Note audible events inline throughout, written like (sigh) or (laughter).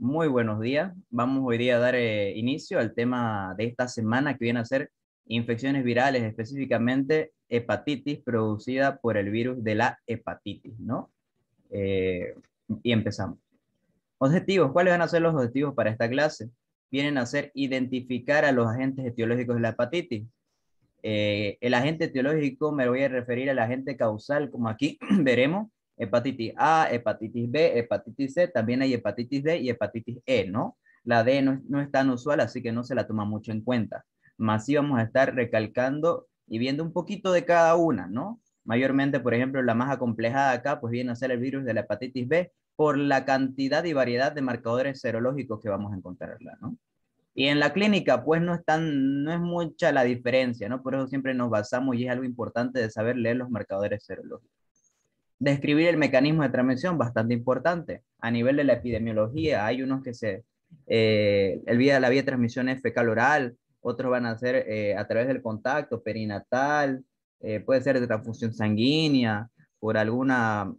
Muy buenos días. Vamos hoy día a dar eh, inicio al tema de esta semana que viene a ser infecciones virales, específicamente hepatitis producida por el virus de la hepatitis, ¿no? Eh, y empezamos. Objetivos. ¿Cuáles van a ser los objetivos para esta clase? Vienen a ser identificar a los agentes etiológicos de la hepatitis. Eh, el agente etiológico me voy a referir al agente causal, como aquí (clears throat) veremos, hepatitis A, hepatitis B, hepatitis C, también hay hepatitis D y hepatitis E, ¿no? La D no, es tan usual, así que no se la toma mucho en cuenta. Más sí vamos a estar recalcando y viendo un poquito de cada una, ¿no? Mayormente, por ejemplo, la más acomplejada acá, pues viene a ser el virus de la hepatitis B por la cantidad y variedad de marcadores serológicos que vamos a encontrarla, ¿no? Y en la clínica, pues no es, tan, no es mucha la diferencia, ¿no? Por eso siempre nos basamos y es algo importante de saber leer los marcadores serológicos describir el mecanismo de transmisión, bastante importante. A nivel de la epidemiología, hay unos que se, eh, el vía, la vía de transmisión es fecal oral, otros van a ser eh, a través del contacto perinatal, eh, puede ser de transfusión sanguínea, por alguna,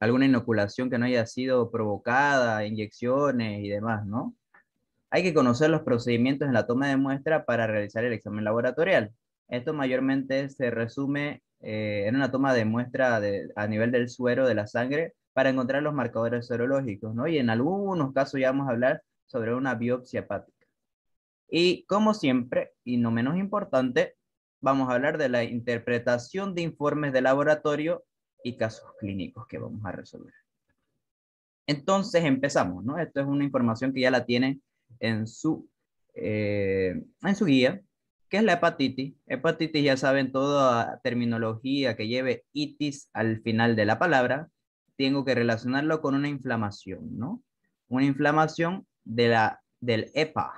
alguna inoculación que no haya sido provocada, inyecciones y demás, ¿no? Hay que conocer los procedimientos en la toma de muestra para realizar el examen laboratorial. Esto mayormente se resume en eh, una toma de muestra a nivel del suero de la sangre para encontrar los marcadores serológicos, ¿no? Y en algunos casos ya vamos a hablar sobre una biopsia hepática. Y como siempre, y no menos importante, vamos a hablar de la interpretación de informes de laboratorio y casos clínicos que vamos a resolver. Entonces empezamos, ¿no? Esto es una información que ya la tienen en su, eh, en su guía, ¿Qué es la hepatitis? Hepatitis ya saben toda terminología que lleve itis al final de la palabra, tengo que relacionarlo con una inflamación, ¿no? Una inflamación de la, del EPA,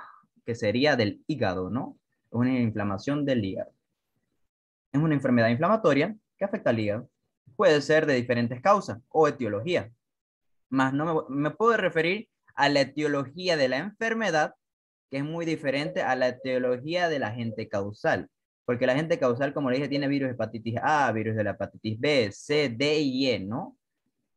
que sería del hígado, ¿no? Una inflamación del hígado. Es una enfermedad inflamatoria que afecta al hígado. Puede ser de diferentes causas o etiología. Más no me puedo referir a la etiología de la enfermedad que es muy diferente a la teología de la gente causal. Porque la gente causal, como le dije, tiene virus de hepatitis A, virus de la hepatitis B, C, D y E, ¿no?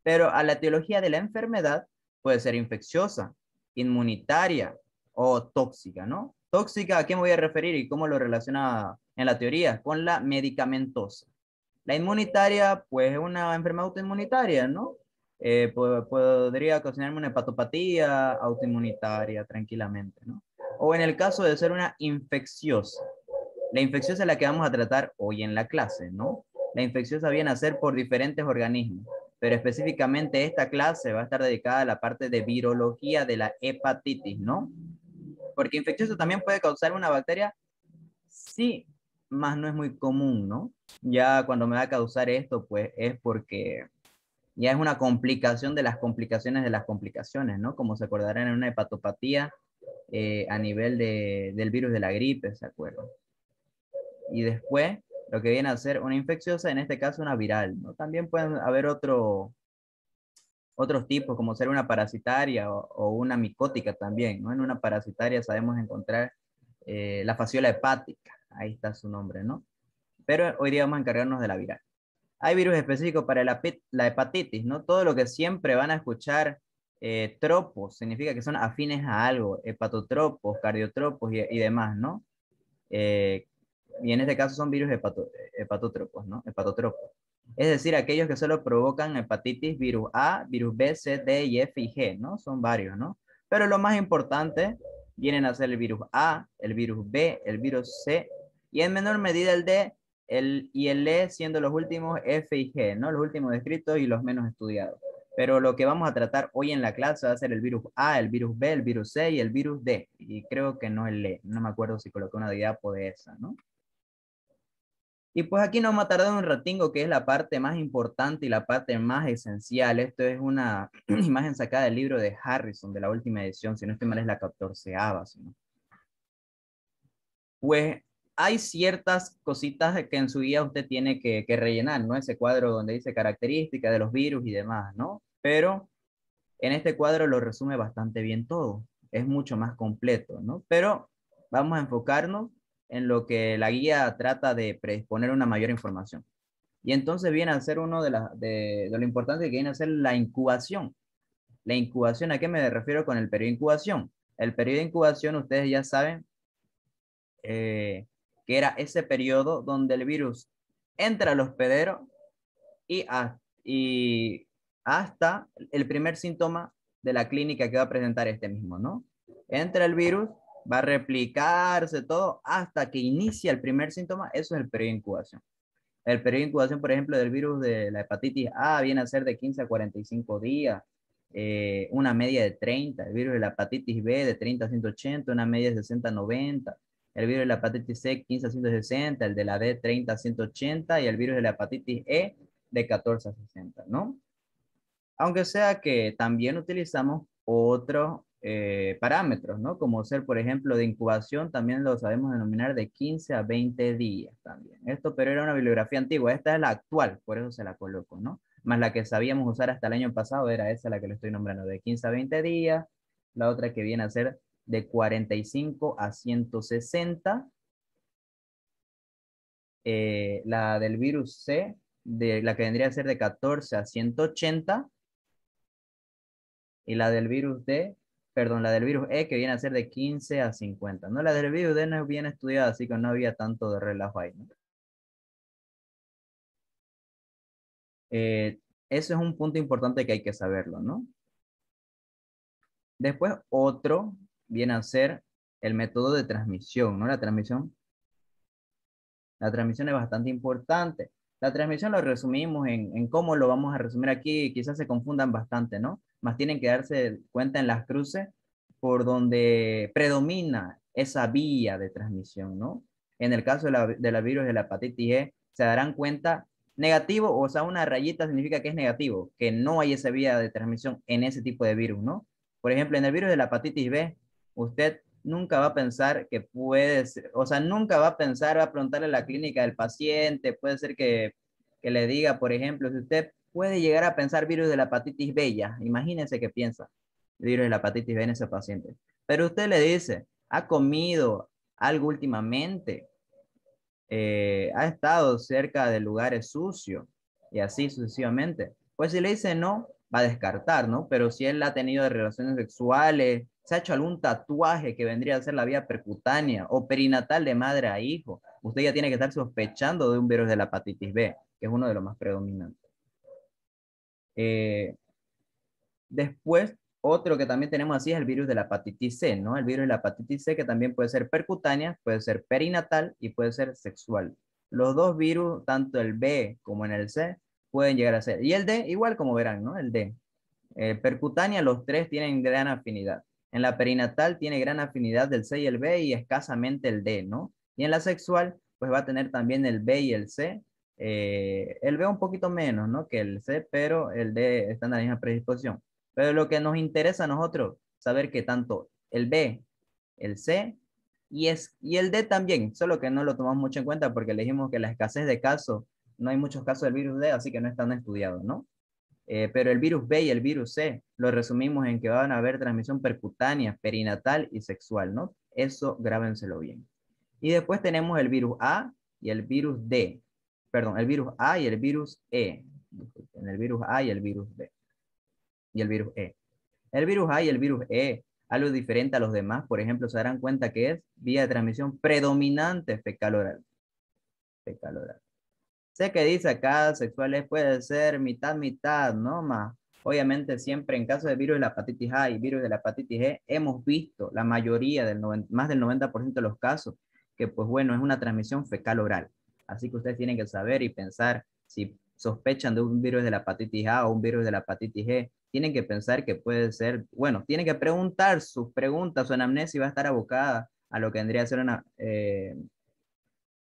Pero a la teología de la enfermedad puede ser infecciosa, inmunitaria o tóxica, ¿no? Tóxica, ¿a qué me voy a referir y cómo lo relaciona en la teoría? Con la medicamentosa. La inmunitaria, pues es una enfermedad autoinmunitaria, ¿no? Eh, podría ocasionarme una hepatopatía autoinmunitaria tranquilamente, ¿no? o en el caso de ser una infecciosa. La infecciosa es la que vamos a tratar hoy en la clase, ¿no? La infecciosa viene a ser por diferentes organismos, pero específicamente esta clase va a estar dedicada a la parte de virología de la hepatitis, ¿no? Porque infecciosa también puede causar una bacteria, sí, más no es muy común, ¿no? Ya cuando me va a causar esto, pues es porque ya es una complicación de las complicaciones de las complicaciones, ¿no? Como se acordarán en una hepatopatía, eh, a nivel del virus de la gripe, ¿se acuerdan? Y después, lo que viene a ser una infecciosa, en este caso una viral, ¿no? También pueden haber otro, otros tipos, como ser una parasitaria o, una micótica también, ¿no? En una parasitaria sabemos encontrar eh, la fasciola hepática, ahí está su nombre, ¿no? Pero hoy día vamos a encargarnos de la viral. Hay virus específicos para la, la hepatitis, ¿no? Todo lo que siempre van a escuchar eh, tropos, significa que son afines a algo, hepatotropos, cardiotropos y, demás, ¿no? Eh, y en este caso son virus hepatotropos, ¿no? Hepatotropos. Es decir, aquellos que solo provocan hepatitis, virus A, virus B, C, D, y F y G, ¿no? Son varios, ¿no? Pero lo más importante vienen a ser el virus A, el virus B, el virus C, y en menor medida el D el, y el E siendo los últimos F y G, ¿no? Los últimos descritos y los menos estudiados. Pero lo que vamos a tratar hoy en la clase va a ser el virus A, el virus B, el virus C y el virus D. Y creo que no el E. No me acuerdo si coloqué una diapo de esa, ¿no? Y pues aquí nos va a tardar un ratingo, que es la parte más importante y la parte más esencial. Esto es una (clears throat) imagen sacada del libro de Harrison, de la última edición, si no estoy mal es la catorceava. Pues hay ciertas cositas que en su guía usted tiene que, rellenar, ¿no? Ese cuadro donde dice características de los virus y demás, ¿no? Pero en este cuadro lo resume bastante bien todo. Es mucho más completo, ¿no? Pero vamos a enfocarnos en lo que la guía trata de predisponer una mayor información. Y entonces viene a ser uno de, los de, lo importante que viene a ser la incubación. La incubación, ¿a qué me refiero con el periodo de incubación? El periodo de incubación, ustedes ya saben, eh, que era ese periodo donde el virus entra al hospedero y, hasta el primer síntoma de la clínica que va a presentar este mismo, ¿no? Entra el virus, va a replicarse todo hasta que inicia el primer síntoma, eso es el periodo de incubación. El periodo de incubación, por ejemplo, del virus de la hepatitis A viene a ser de 15 a 45 días, eh, una media de 30, el virus de la hepatitis B de 30 a 180, una media de 60 a 90, el virus de la hepatitis C 15 a 160, el de la D 30 a 180 y el virus de la hepatitis E de 14 a 60, ¿no? Aunque sea que también utilizamos otros eh, parámetros, ¿no? Como ser, por ejemplo, de incubación, también lo sabemos denominar de 15 a 20 días también. Esto, pero era una bibliografía antigua, esta es la actual, por eso se la coloco, ¿no? Más la que sabíamos usar hasta el año pasado, era esa la que le estoy nombrando, de 15 a 20 días, la otra que viene a ser de 45 a 160. Eh, la del virus C, de, la que vendría a ser de 14 a 180. Y la del virus D, perdón, la del virus E, que viene a ser de 15 a 50. No, la del virus D no es bien estudiada, así que no había tanto de relajo ahí. Ese eh, eso es un punto importante que hay que saberlo, ¿no? Después, otro viene a ser el método de transmisión, ¿no? La transmisión. La transmisión es bastante importante. La transmisión lo resumimos en, cómo lo vamos a resumir aquí, quizás se confundan bastante, ¿no? Más tienen que darse cuenta en las cruces por donde predomina esa vía de transmisión, ¿no? En el caso de la, de la virus de la hepatitis E, se darán cuenta negativo, o sea, una rayita significa que es negativo, que no hay esa vía de transmisión en ese tipo de virus, ¿no? Por ejemplo, en el virus de la hepatitis B, usted nunca va a pensar que puede, ser, o sea, nunca va a pensar, va a preguntarle a la clínica del paciente, puede ser que, le diga, por ejemplo, si usted puede llegar a pensar virus de la hepatitis B, ya, imagínense que piensa virus de la hepatitis B en ese paciente, pero usted le dice, ha comido algo últimamente, eh, ha estado cerca de lugares sucios y así sucesivamente. Pues si le dice no, va a descartar, ¿no? Pero si él ha tenido relaciones sexuales se ha hecho algún tatuaje que vendría a ser la vía percutánea o perinatal de madre a hijo, usted ya tiene que estar sospechando de un virus de la hepatitis B, que es uno de los más predominantes. Eh, después, otro que también tenemos así es el virus de la hepatitis C, ¿no? El virus de la hepatitis C que también puede ser percutánea, puede ser perinatal y puede ser sexual. Los dos virus, tanto el B como en el C, pueden llegar a ser. Y el D, igual como verán, ¿no? El D. Eh, percutánea, los tres tienen gran afinidad. En la perinatal tiene gran afinidad del C y el B y escasamente el D, ¿no? Y en la sexual, pues va a tener también el B y el C. Eh, el B un poquito menos, ¿no? Que el C, pero el D está en la misma predisposición. Pero lo que nos interesa a nosotros, saber que tanto el B, el C y, y el D también, solo que no lo tomamos mucho en cuenta porque le dijimos que la escasez de casos, no hay muchos casos del virus D, así que no están estudiados, ¿no? pero el virus B y el virus C lo resumimos en que van a haber transmisión percutánea, perinatal y sexual, ¿no? Eso grábenselo bien. Y después tenemos el virus A y el virus D. Perdón, el virus A y el virus E. En el virus A y el virus B. Y el virus E. El virus A y el virus E, algo diferente a los demás, por ejemplo, se darán cuenta que es vía de transmisión predominante fecal oral. Fecal oral. Sé que dice acá sexuales puede ser mitad, mitad, ¿no? Más obviamente siempre en caso de virus de la hepatitis A y virus de la hepatitis G, hemos visto la mayoría, del más del 90% de los casos, que pues bueno, es una transmisión fecal-oral. Así que ustedes tienen que saber y pensar si sospechan de un virus de la hepatitis A o un virus de la hepatitis G, tienen que pensar que puede ser, bueno, tienen que preguntar sus preguntas, su anamnesis va a estar abocada a lo que tendría a ser una, eh,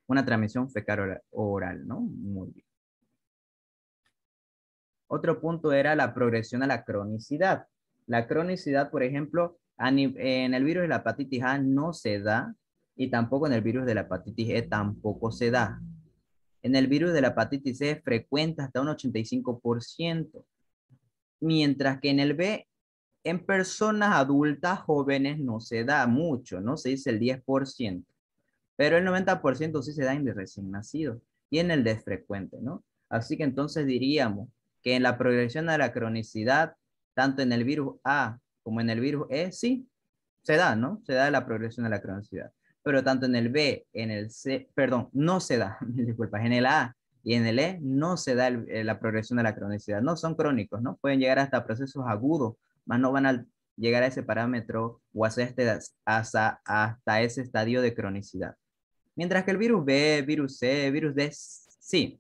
una transmisión fecal oral, ¿no? Muy bien. Otro punto era la progresión a la cronicidad. La cronicidad, por ejemplo, en el virus de la hepatitis A no se da y tampoco en el virus de la hepatitis E tampoco se da. En el virus de la hepatitis C es frecuente hasta un 85%, mientras que en el B, en personas adultas jóvenes no se da mucho, no se dice el 10% pero el 90% sí se da en el recién nacido y en el desfrecuente, ¿no? Así que entonces diríamos que en la progresión a la cronicidad, tanto en el virus A como en el virus E, sí, se da, ¿no? Se da la progresión a la cronicidad. Pero tanto en el B, en el C, perdón, no se da, (laughs) disculpas, en el A y en el E no se da eh, la progresión a la cronicidad, no son crónicos, ¿no? Pueden llegar hasta procesos agudos, más no van a llegar a ese parámetro o hasta este, ese estadio de cronicidad. Mientras que el virus B, virus C, virus D, sí,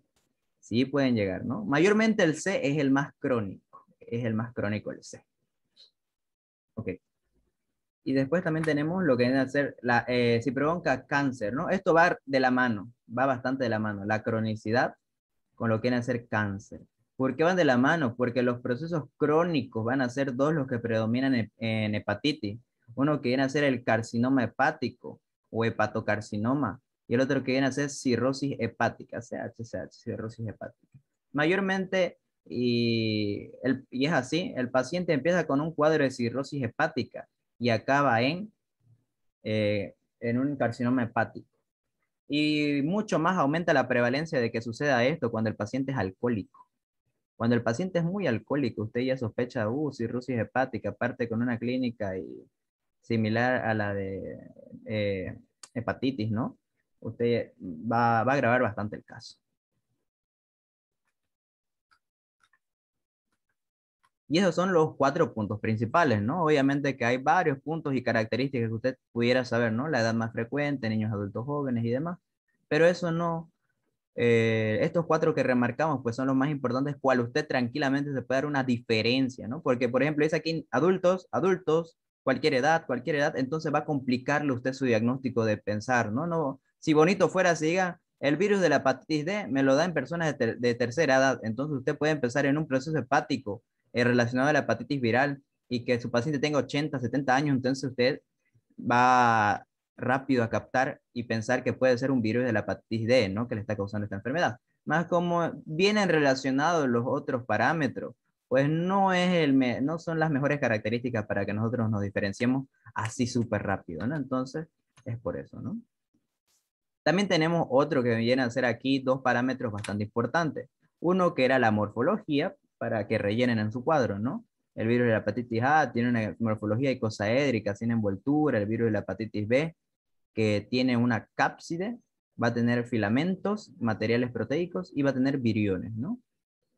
sí pueden llegar, ¿no? Mayormente el C es el más crónico, es el más crónico el C. Ok. Y después también tenemos lo que viene a ser la eh, cáncer, ¿no? Esto va de la mano, va bastante de la mano, la cronicidad con lo que viene a ser cáncer. ¿Por qué van de la mano? Porque los procesos crónicos van a ser dos los que predominan en hepatitis. Uno que viene a ser el carcinoma hepático o hepatocarcinoma, y el otro que viene a ser cirrosis hepática, CHCH, cirrosis hepática. Mayormente, y, es así, el paciente empieza con un cuadro de cirrosis hepática y acaba en, eh, en un carcinoma hepático. Y mucho más aumenta la prevalencia de que suceda esto cuando el paciente es alcohólico. Cuando el paciente es muy alcohólico, usted ya sospecha, uh, cirrosis hepática, aparte con una clínica similar a la de eh, hepatitis, ¿no? usted va, a grabar bastante el caso. Y esos son los cuatro puntos principales, ¿no? Obviamente que hay varios puntos y características que usted pudiera saber, ¿no? La edad más frecuente, niños, adultos, jóvenes y demás. Pero eso no, eh, estos cuatro que remarcamos, pues son los más importantes, cual usted tranquilamente se puede dar una diferencia, ¿no? Porque, por ejemplo, dice aquí adultos, adultos, cualquier edad, cualquier edad, entonces va a complicarle usted su diagnóstico de pensar, ¿no? No, si bonito fuera, siga, el virus de la hepatitis D me lo da en personas de, tercera edad. Entonces usted puede empezar en un proceso hepático eh, relacionado a la hepatitis viral y que su paciente tenga 80, 70 años. Entonces usted va rápido a captar y pensar que puede ser un virus de la hepatitis D, ¿no? Que le está causando esta enfermedad. Más como vienen relacionados los otros parámetros, pues no, es el no son las mejores características para que nosotros nos diferenciemos así súper rápido, ¿no? Entonces, es por eso, ¿no? También tenemos otro que viene a ser aquí dos parámetros bastante importantes. Uno que era la morfología, para que rellenen en su cuadro, ¿no? El virus de la hepatitis A tiene una morfología icosaédrica, sin envoltura. El virus de la hepatitis B, que tiene una cápside, va a tener filamentos, materiales proteicos y va a tener viriones, ¿no?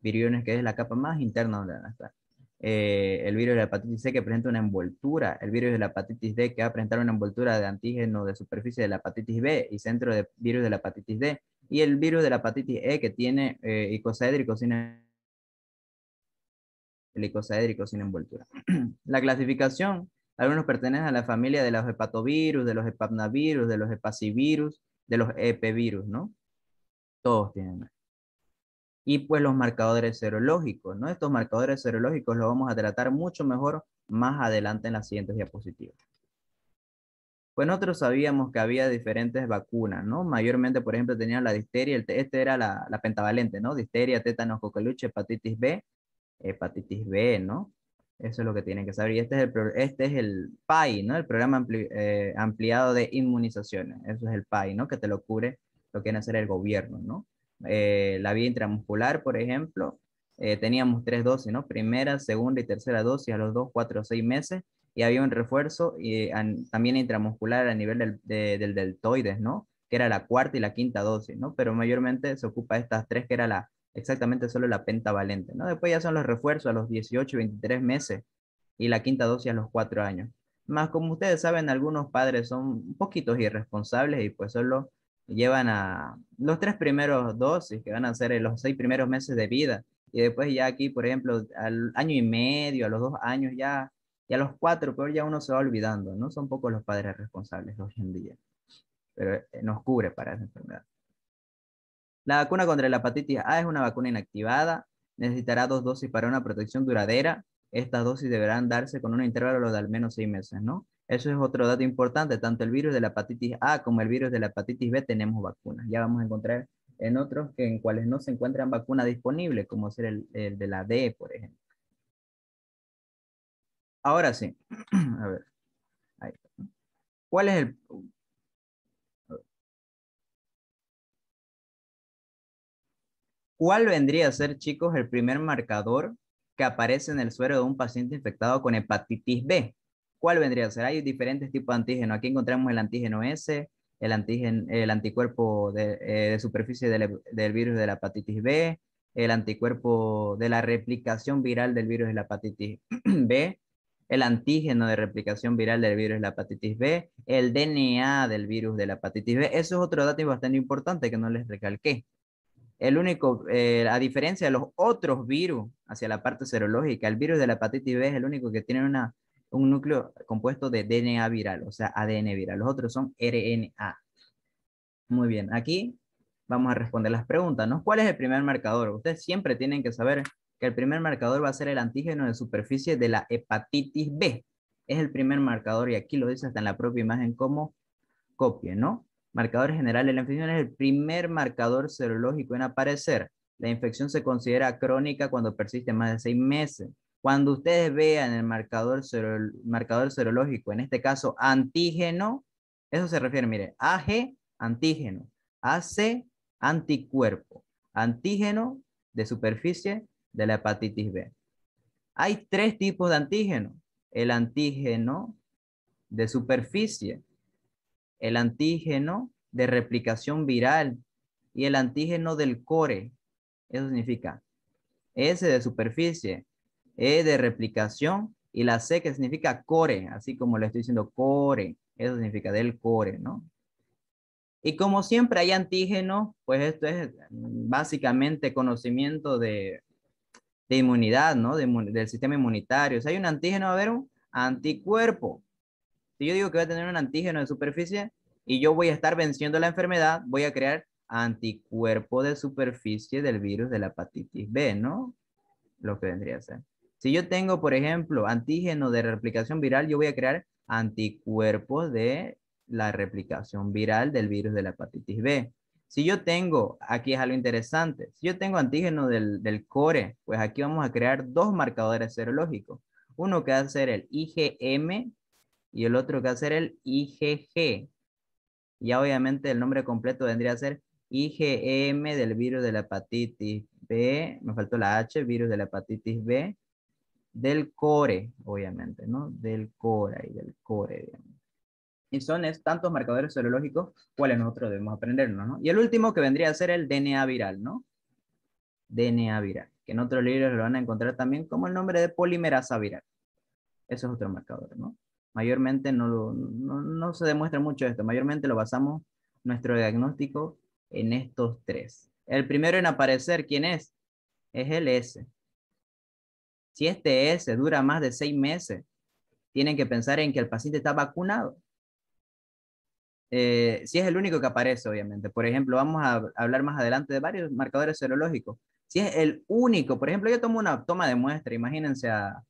Viriones que es la capa más interna donde van a estar. Eh, el virus de la hepatitis C que presenta una envoltura, el virus de la hepatitis D que va a presentar una envoltura de antígeno de superficie de la hepatitis B y centro de virus de la hepatitis D, y el virus de la hepatitis E que tiene eh, icosaédrico sin sin envoltura. (clears throat) la clasificación, algunos pertenecen a la familia de los hepatovirus, de los hepapnavirus, de los hepacivirus, de los epivirus, ¿no? Todos tienen y pues los marcadores serológicos, ¿no? Estos marcadores serológicos los vamos a tratar mucho mejor más adelante en las siguientes diapositivas. Pues nosotros sabíamos que había diferentes vacunas, ¿no? Mayormente, por ejemplo, tenían la disteria, el, este era la, pentavalente, ¿no? Disteria, tétanos, coqueluche, hepatitis B, hepatitis B, ¿no? Eso es lo que tienen que saber. Y este es el, este es el PAI, ¿no? El programa eh, ampliado de inmunizaciones. Eso es el PAI, ¿no? Que te lo cubre lo que viene el gobierno, ¿no? Eh, la vía intramuscular, por ejemplo, eh, teníamos tres dosis, ¿no? Primera, segunda y tercera dosis a los dos, cuatro o seis meses, y había un refuerzo y, también intramuscular a nivel del, deltoides, ¿no? Que era la cuarta y la quinta dosis, ¿no? Pero mayormente se ocupa estas tres, que era la, exactamente solo la pentavalente, ¿no? Después ya son los refuerzos a los 18 23 meses, y la quinta dosis a los cuatro años. Más como ustedes saben, algunos padres son poquitos irresponsables y pues solo llevan a los tres primeros dosis, que van a ser los seis primeros meses de vida. Y después ya aquí, por ejemplo, al año y medio, a los dos años ya, y a los cuatro, pero ya uno se va olvidando, ¿no? Son pocos los padres responsables hoy en día, pero eh, nos cubre para esa enfermedad. La vacuna contra la hepatitis A es una vacuna inactivada, necesitará dos dosis para una protección duradera. Estas dosis deberán darse con un intervalo de al menos seis meses, ¿no? Eso es otro dato importante. Tanto el virus de la hepatitis A como el virus de la hepatitis B tenemos vacunas. Ya vamos a encontrar en otros que en cuales no se encuentran vacunas disponibles, como ser el, de la D, por ejemplo. Ahora sí. (clears throat) A ver. ¿Cuál es el, ¿cuál vendría a ser, chicos, el primer marcador que aparece en el suero de un paciente infectado con hepatitis B? ¿cuál vendría a ser? Hay diferentes tipos de antígeno. Aquí encontramos el antígeno S, el, antígeno, el anticuerpo de, eh, superficie del, virus de la hepatitis B, el anticuerpo de la replicación viral del virus de la hepatitis (clears throat) B, el antígeno de replicación viral del virus de la hepatitis B, el DNA del virus de la hepatitis B. Eso es otro dato bastante importante que no les recalqué. El único, eh, a diferencia de los otros virus hacia la parte serológica, el virus de la hepatitis B es el único que tiene una un núcleo compuesto de DNA viral, o sea, ADN viral. Los otros son RNA. Muy bien, aquí vamos a responder las preguntas, ¿Cuál es el primer marcador? Ustedes siempre tienen que saber que el primer marcador va a ser el antígeno de superficie de la hepatitis B. Es el primer marcador y aquí lo dice hasta en la propia imagen como copia, ¿no? Marcador general de la infección es el primer marcador serológico en aparecer. La infección se considera crónica cuando persiste más de seis meses. Cuando ustedes vean el marcador, serológico, en este caso antígeno, eso se refiere, mire, AG, antígeno, AC, anticuerpo, antígeno de superficie de la hepatitis B. Hay tres tipos de antígeno. El antígeno de superficie, el antígeno de replicación viral y el antígeno del core. Eso significa S de superficie, e de replicación y la C que significa core, así como le estoy diciendo core, eso significa del core, ¿no? Y como siempre hay antígeno, pues esto es básicamente conocimiento de, inmunidad, ¿no? del sistema inmunitario. Si hay un antígeno, a haber un anticuerpo. Si yo digo que voy a tener un antígeno de superficie y yo voy a estar venciendo la enfermedad, voy a crear anticuerpo de superficie del virus de la hepatitis B, ¿no? Lo que vendría a ser. Si yo tengo, por ejemplo, antígeno de replicación viral, yo voy a crear anticuerpos de la replicación viral del virus de la hepatitis B. Si yo tengo, aquí es algo interesante, si yo tengo antígeno del, del core, pues aquí vamos a crear dos marcadores serológicos. Uno que va a ser el IgM y el otro que va a ser el IgG. Ya obviamente el nombre completo vendría a ser IgM del virus de la hepatitis B, me faltó la H, virus de la hepatitis B, del core, obviamente, ¿no? Del core y del core, digamos. Y son es, tantos marcadores serológicos cuáles nosotros debemos aprender, ¿no? Y el último que vendría a ser el DNA viral, ¿no? DNA viral, que en otros libros lo van a encontrar también como el nombre de polimerasa viral. Eso es otro marcador, ¿no? Mayormente no, lo, no, no se demuestra mucho esto, mayormente lo basamos nuestro diagnóstico en estos tres. El primero en aparecer, ¿quién es? Es el S, si este S dura más de seis meses, tienen que pensar en que el paciente está vacunado. Eh, si es el único que aparece, obviamente. Por ejemplo, vamos a hablar más adelante de varios marcadores serológicos. Si es el único, por ejemplo, yo tomo una toma de muestra, imagínense a,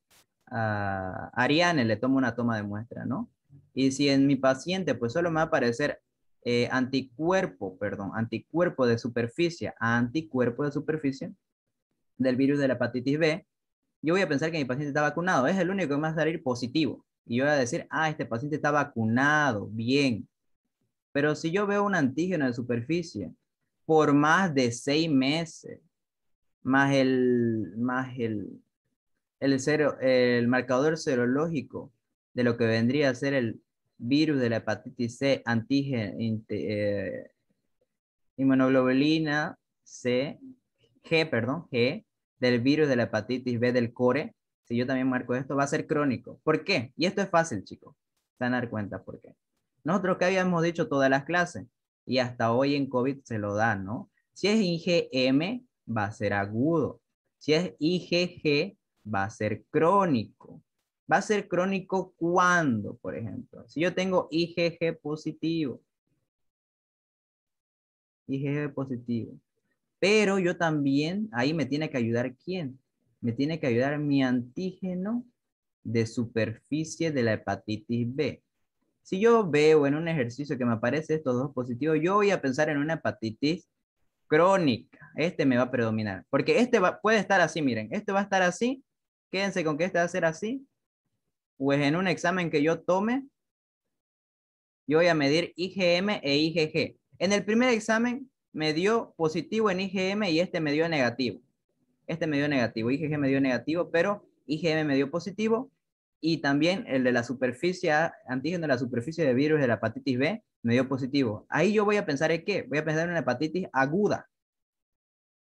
Ariane le tomo una toma de muestra, ¿no? Y si en mi paciente, pues solo me va a aparecer eh, anticuerpo, perdón, anticuerpo de superficie anticuerpo de superficie del virus de la hepatitis B, yo voy a pensar que mi paciente está vacunado, es el único que me va a salir positivo. Y yo voy a decir, ah, este paciente está vacunado, bien. Pero si yo veo un antígeno de superficie por más de seis meses, más el, más el, cero, el marcador serológico de lo que vendría a ser el virus de la hepatitis C, antígeno, eh, inmunoglobulina C, G, perdón, G, del virus de la hepatitis B del core, si yo también marco esto, va a ser crónico. ¿Por qué? Y esto es fácil, chicos. Se van a dar cuenta por qué. Nosotros que habíamos dicho todas las clases y hasta hoy en COVID se lo dan, ¿no? Si es IgM, va a ser agudo. Si es IgG, va a ser crónico. Va a ser crónico cuando, por ejemplo. Si yo tengo IgG positivo. IgG positivo. Pero yo también, ahí me tiene que ayudar quién? Me tiene que ayudar mi antígeno de superficie de la hepatitis B. Si yo veo en un ejercicio que me aparece estos dos positivos, yo voy a pensar en una hepatitis crónica. Este me va a predominar. Porque este va, puede estar así, miren. Este va a estar así. Quédense con que este va a ser así. Pues en un examen que yo tome, yo voy a medir IgM e IgG. En el primer examen, me dio positivo en IgM y este me dio negativo. Este me dio negativo, IgG me dio negativo, pero IgM me dio positivo y también el de la superficie, antígeno de la superficie de virus de la hepatitis B me dio positivo. Ahí yo voy a pensar en qué? Voy a pensar en una hepatitis aguda.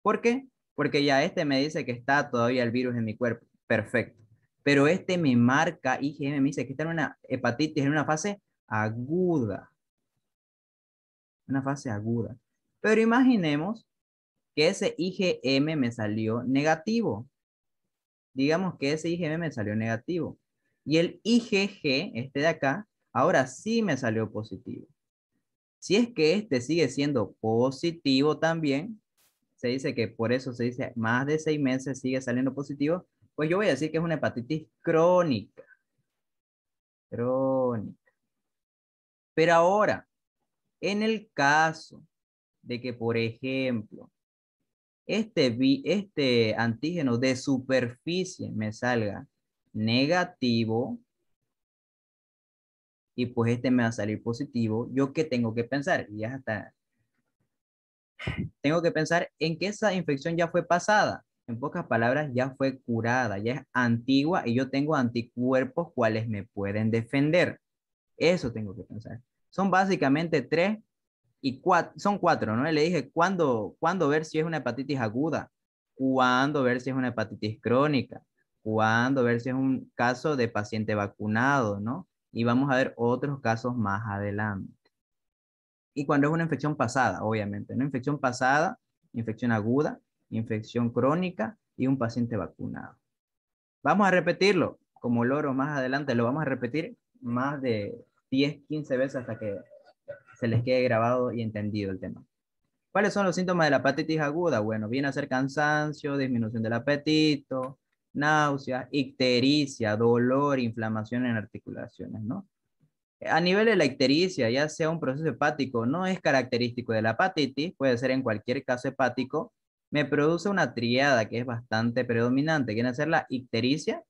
¿Por qué? Porque ya este me dice que está todavía el virus en mi cuerpo. Perfecto. Pero este me marca, IgM me dice que está en una hepatitis, en una fase aguda. Una fase aguda. Pero imaginemos que ese IgM me salió negativo. Digamos que ese IgM me salió negativo. Y el IgG, este de acá, ahora sí me salió positivo. Si es que este sigue siendo positivo también, se dice que por eso se dice más de seis meses sigue saliendo positivo, pues yo voy a decir que es una hepatitis crónica. Crónica. Pero ahora, en el caso de que, por ejemplo, este, este antígeno de superficie me salga negativo y pues este me va a salir positivo, ¿yo qué tengo que pensar? Y ya Tengo que pensar en que esa infección ya fue pasada. En pocas palabras, ya fue curada, ya es antigua y yo tengo anticuerpos cuales me pueden defender. Eso tengo que pensar. Son básicamente tres y son cuatro, ¿no? le dije, ¿cuándo, ver si es una hepatitis aguda? ¿Cuándo ver si es una hepatitis crónica? ¿Cuándo ver si es un caso de paciente vacunado, ¿no? Y vamos a ver otros casos más adelante. Y cuando es una infección pasada, obviamente, una infección pasada, infección aguda, infección crónica y un paciente vacunado. Vamos a repetirlo, como loro más adelante, lo vamos a repetir más de 10, 15 veces hasta que se les quede grabado y entendido el tema. ¿Cuáles son los síntomas de la hepatitis aguda? Bueno, viene a ser cansancio, disminución del apetito, náusea, ictericia, dolor, inflamación en articulaciones, ¿no? A nivel de la ictericia, ya sea un proceso hepático, no es característico de la hepatitis, puede ser en cualquier caso hepático, me produce una triada que es bastante predominante. viene a ser la ictericia,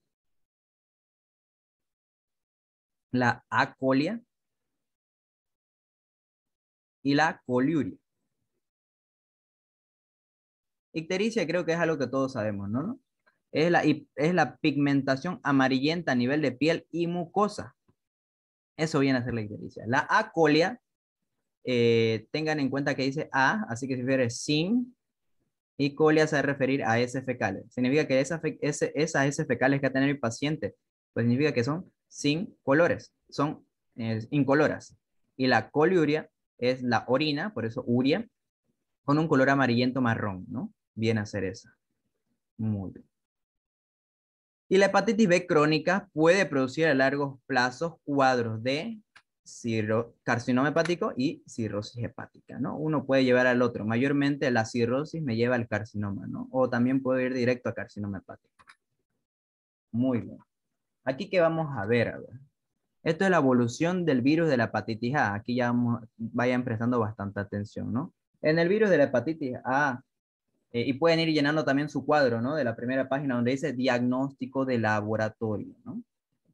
la acolia y la coliuria. Ictericia creo que es algo que todos sabemos, ¿no? Es, la, es la pigmentación amarillenta a nivel de piel y mucosa. Eso viene a ser la ictericia. La acolia, eh, tengan en cuenta que dice A, así que se refiere sin, y colia se va a referir a S fecales. Significa que esas, S fecales que va a tener el paciente, pues significa que son sin colores, son eh, incoloras. Y la coliuria es la orina, por eso uria, con un color amarillento marrón, ¿no? Viene a ser esa. Muy bien. Y la hepatitis B crónica puede producir a largos plazos cuadros de carcinoma hepático y cirrosis hepática, ¿no? Uno puede llevar al otro. Mayormente la cirrosis me lleva al carcinoma, ¿no? O también puedo ir directo a carcinoma hepático. Muy bien. Aquí ¿qué vamos a ver, a ver. Esto es la evolución del virus de la hepatitis A. Aquí ya vayan prestando bastante atención, ¿no? En el virus de la hepatitis A, eh, y pueden ir llenando también su cuadro, ¿no? De la primera página donde dice diagnóstico de laboratorio, ¿no?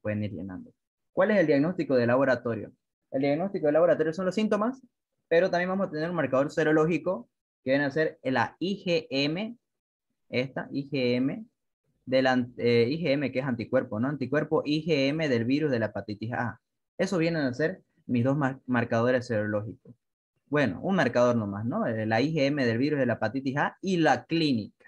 Pueden ir llenando. ¿Cuál es el diagnóstico de laboratorio? El diagnóstico de laboratorio son los síntomas, pero también vamos a tener un marcador serológico que viene a ser la IgM, esta IgM, del eh, IgM, que es anticuerpo, ¿no? Anticuerpo IgM del virus de la hepatitis A. Eso vienen a ser mis dos marcadores serológicos. Bueno, un marcador nomás, ¿no? Eh, la IgM del virus de la hepatitis A y la clínica.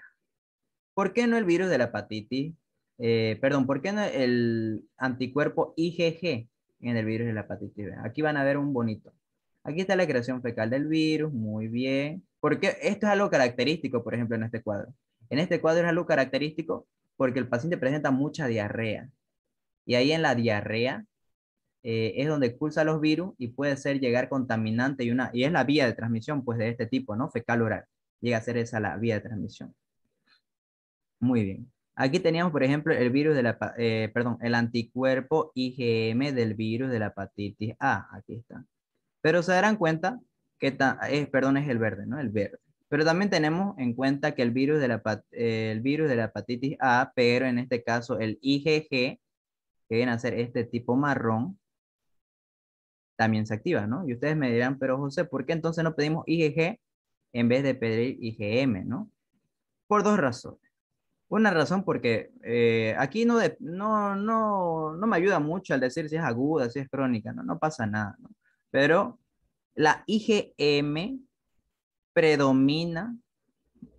¿Por qué no el virus de la hepatitis? Eh, perdón, ¿por qué no el anticuerpo IgG en el virus de la hepatitis B? Aquí van a ver un bonito. Aquí está la creación fecal del virus, muy bien. Porque esto es algo característico, por ejemplo, en este cuadro. En este cuadro es algo característico porque el paciente presenta mucha diarrea. Y ahí en la diarrea eh, es donde expulsa los virus y puede ser llegar contaminante y, una, y es la vía de transmisión pues de este tipo, ¿no? Fecal oral. Llega a ser esa la vía de transmisión. Muy bien. Aquí teníamos, por ejemplo, el virus de la, eh, perdón, el anticuerpo IgM del virus de la hepatitis A. Aquí está. Pero se darán cuenta que, perdón, es el verde, ¿no? El verde. Pero también tenemos en cuenta que el virus de la, el virus de la hepatitis A, pero en este caso el IgG, que viene a ser este tipo marrón, también se activa, ¿no? Y ustedes me dirán, pero José, ¿por qué entonces no pedimos IgG en vez de pedir IgM, ¿no? Por dos razones. Una razón porque eh, aquí no, no, no, no me ayuda mucho al decir si es aguda, si es crónica, no, no pasa nada, ¿no? Pero la IgM predomina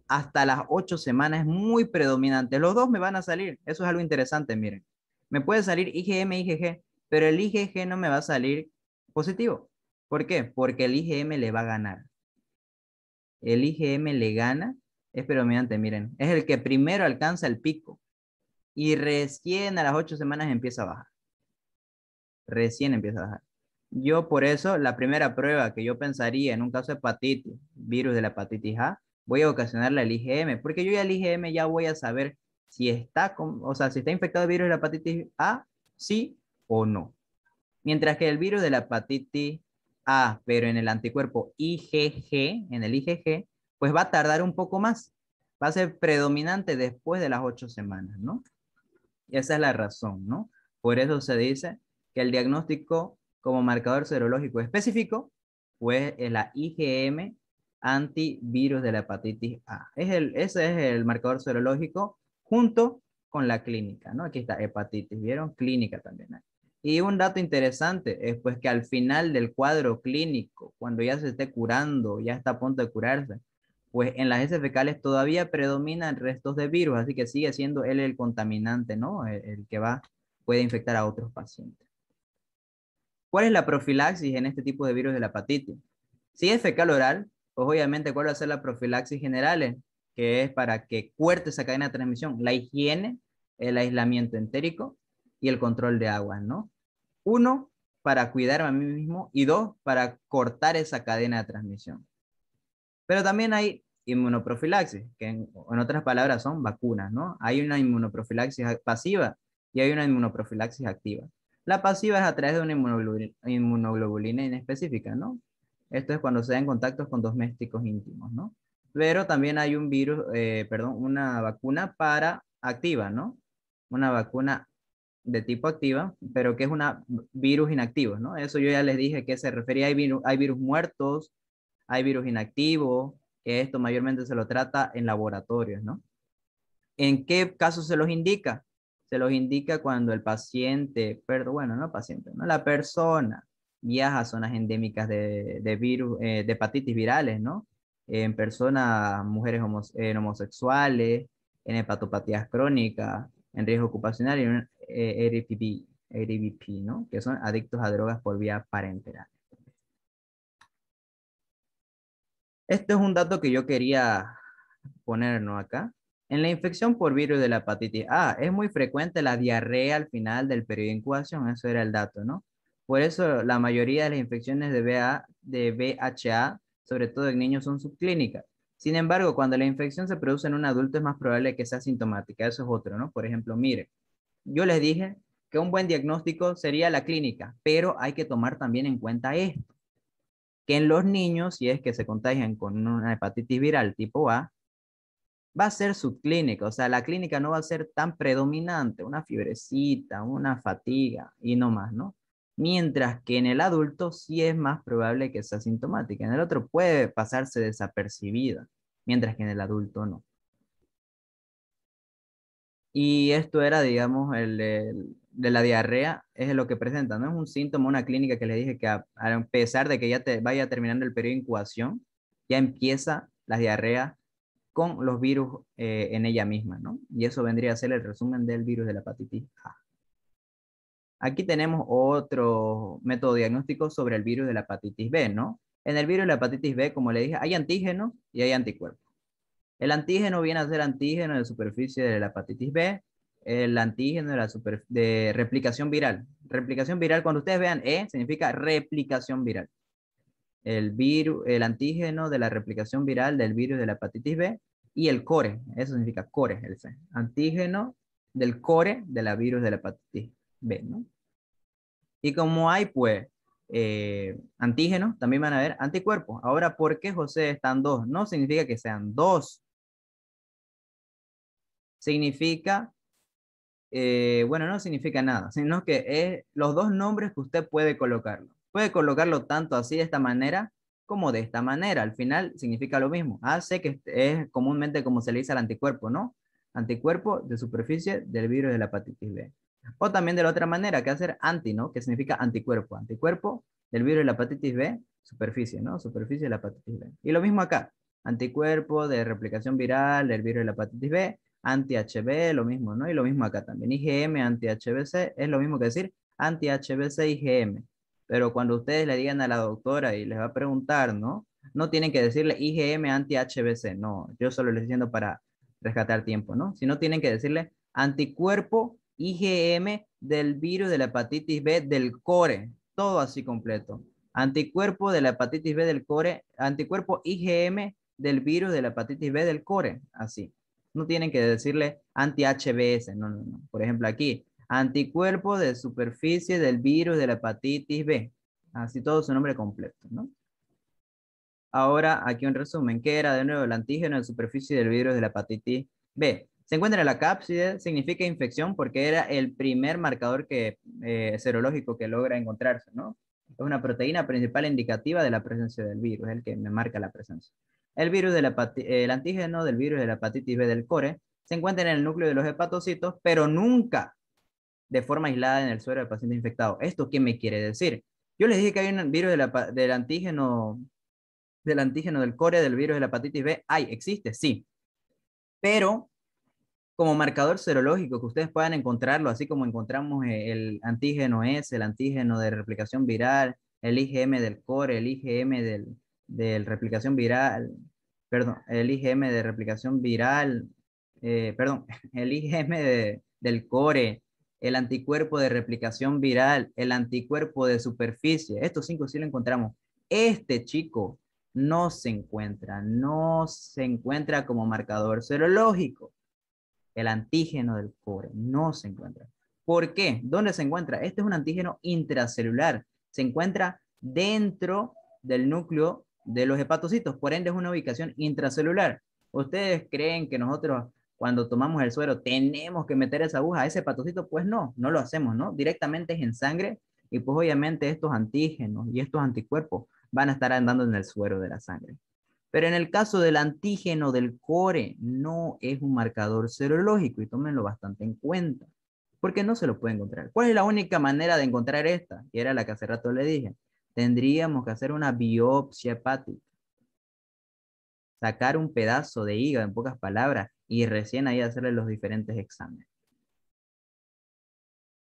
hasta las ocho semanas, es muy predominante. Los dos me van a salir, eso es algo interesante, miren. Me puede salir IgM, IgG, pero el IgG no me va a salir positivo. ¿Por qué? Porque el IgM le va a ganar. El IgM le gana, es predominante, miren, es el que primero alcanza el pico y recién a las ocho semanas empieza a bajar. Recién empieza a bajar. Yo por eso, la primera prueba que yo pensaría en un caso de hepatitis, virus de la hepatitis A, voy a ocasionar la IgM, porque yo ya el IgM ya voy a saber si está, con, o sea, si está infectado el virus de la hepatitis A, sí o no. Mientras que el virus de la hepatitis A, pero en el anticuerpo IgG, en el IgG, pues va a tardar un poco más. Va a ser predominante después de las ocho semanas, ¿no? Esa es la razón, ¿no? Por eso se dice que el diagnóstico como marcador serológico específico, pues es eh, la IgM antivirus de la hepatitis A. Es el, ese es el marcador serológico junto con la clínica, ¿no? Aquí está hepatitis, ¿vieron? Clínica también. Hay. Y un dato interesante es pues que al final del cuadro clínico, cuando ya se esté curando, ya está a punto de curarse, pues en las heces fecales todavía predominan restos de virus, así que sigue siendo él el contaminante, ¿no? El, el que va, puede infectar a otros pacientes. ¿Cuál es la profilaxis en este tipo de virus de la hepatitis? Si es fecal oral, pues obviamente cuál va a ser la profilaxis general, que es para que cuerte esa cadena de transmisión, la higiene, el aislamiento entérico y el control de aguas, ¿no? Uno, para cuidarme a mí mismo y dos, para cortar esa cadena de transmisión. Pero también hay inmunoprofilaxis, que en, en, otras palabras son vacunas, ¿no? Hay una inmunoprofilaxis pasiva y hay una inmunoprofilaxis activa. La pasiva es a través de una inmunoglobulina, inespecífica, ¿no? Esto es cuando se da en contactos con domésticos íntimos, ¿no? Pero también hay un virus, eh, perdón, una vacuna para activa, ¿no? Una vacuna de tipo activa, pero que es una virus inactivo, ¿no? Eso yo ya les dije que se refería, hay virus, hay virus muertos, hay virus inactivo, que esto mayormente se lo trata en laboratorios, ¿no? ¿En qué casos se los indica? se los indica cuando el paciente, perdón, bueno, no paciente, ¿no? la persona viaja a zonas endémicas de, virus, eh, de hepatitis virales, ¿no? En personas, mujeres homosexuales, en hepatopatías crónicas, en riesgo ocupacional y en eh, ¿no? Que son adictos a drogas por vía parenteral. Este es un dato que yo quería ponernos acá, en la infección por virus de la hepatitis A, es muy frecuente la diarrea al final del periodo de incubación, eso era el dato, ¿no? Por eso la mayoría de las infecciones de, BHA, de sobre todo en niños, son subclínicas. Sin embargo, cuando la infección se produce en un adulto es más probable que sea sintomática, eso es otro, ¿no? Por ejemplo, mire, yo les dije que un buen diagnóstico sería la clínica, pero hay que tomar también en cuenta esto, que en los niños, si es que se contagian con una hepatitis viral tipo A, va a ser subclínica, o sea, la clínica no va a ser tan predominante, una fiebrecita, una fatiga y no más, ¿no? Mientras que en el adulto sí es más probable que sea sintomática, en el otro puede pasarse desapercibida, mientras que en el adulto no. Y esto era, digamos, el, de la diarrea, es lo que presenta, no es un síntoma, una clínica que le dije que a, pesar de que ya te vaya terminando el periodo de incubación, ya empieza las diarreas con los virus eh, en ella misma, ¿no? Y eso vendría a ser el resumen del virus de la hepatitis A. Aquí tenemos otro método diagnóstico sobre el virus de la hepatitis B, ¿no? En el virus de la hepatitis B, como le dije, hay antígenos y hay anticuerpos. El antígeno viene a ser antígeno de superficie de la hepatitis B, el antígeno de, la de replicación viral. Replicación viral, cuando ustedes vean E, significa replicación viral el, virus, el antígeno de la replicación viral del virus de la hepatitis B y el core, eso significa core, el C, antígeno del core de la virus de la hepatitis B, Y como hay, pues, eh, antígenos, también van a haber anticuerpos. Ahora, ¿por qué José están dos? No significa que sean dos. Significa, eh, bueno, no significa nada, sino que es los dos nombres que usted puede colocarlo. Puede colocarlo tanto así de esta manera como de esta manera. Al final significa lo mismo. Hace ah, que es comúnmente como se le dice al anticuerpo, ¿no? Anticuerpo de superficie del virus de la hepatitis B. O también de la otra manera, que hacer anti, ¿no? Que significa anticuerpo. Anticuerpo del virus de la hepatitis B, superficie, ¿no? Superficie de la hepatitis B. Y lo mismo acá. Anticuerpo de replicación viral del virus de la hepatitis B, anti-HB, lo mismo, ¿no? Y lo mismo acá también. IgM, anti-HBC, es lo mismo que decir anti-HBC, IgM pero cuando ustedes le digan a la doctora y les va a preguntar, ¿no? No tienen que decirle IgM anti-HBC, no, yo solo les diciendo para rescatar tiempo, ¿no? Sino tienen que decirle anticuerpo IgM del virus de la hepatitis B del core, todo así completo. Anticuerpo de la hepatitis B del core, anticuerpo IgM del virus de la hepatitis B del core, así. No tienen que decirle anti-HBS, no, no, no. Por ejemplo, aquí, anticuerpo de superficie del virus de la hepatitis B. Así todo su nombre completo, ¿no? Ahora, aquí un resumen. ¿Qué era de nuevo el antígeno de superficie del virus de la hepatitis B? Se encuentra en la cápside, significa infección porque era el primer marcador que, eh, serológico que logra encontrarse, ¿no? Es una proteína principal indicativa de la presencia del virus, el que me marca la presencia. El, virus de la el antígeno del virus de la hepatitis B del core se encuentra en el núcleo de los hepatocitos, pero nunca de forma aislada en el suero del paciente infectado. ¿Esto qué me quiere decir? Yo les dije que hay un virus del antígeno del antígeno del core del virus de la hepatitis B. Ay, ¿Existe? Sí. Pero como marcador serológico que ustedes puedan encontrarlo, así como encontramos eh, el antígeno S, el antígeno de replicación viral, el IgM del core, el IgM del, de replicación viral, perdón, el IgM de replicación viral, eh, perdón, (laughs) el IgM del core, el anticuerpo de replicación viral, el anticuerpo de superficie. Estos cinco sí lo encontramos. Este chico no se encuentra, no se encuentra como marcador serológico. El antígeno del core no se encuentra. ¿Por qué? ¿Dónde se encuentra? Este es un antígeno intracelular. Se encuentra dentro del núcleo de los hepatocitos, por ende es una ubicación intracelular. ¿Ustedes creen que nosotros cuando tomamos el suero, tenemos que meter esa aguja a ese patocito, pues no, no lo hacemos, ¿no? Directamente es en sangre y pues obviamente estos antígenos y estos anticuerpos van a estar andando en el suero de la sangre. Pero en el caso del antígeno del core, no es un marcador serológico y tómenlo bastante en cuenta, porque no se lo puede encontrar. ¿Cuál es la única manera de encontrar esta? Y era la que hace rato le dije. Tendríamos que hacer una biopsia hepática. Sacar un pedazo de hígado, en pocas palabras, y recién ahí hacerle los diferentes exámenes.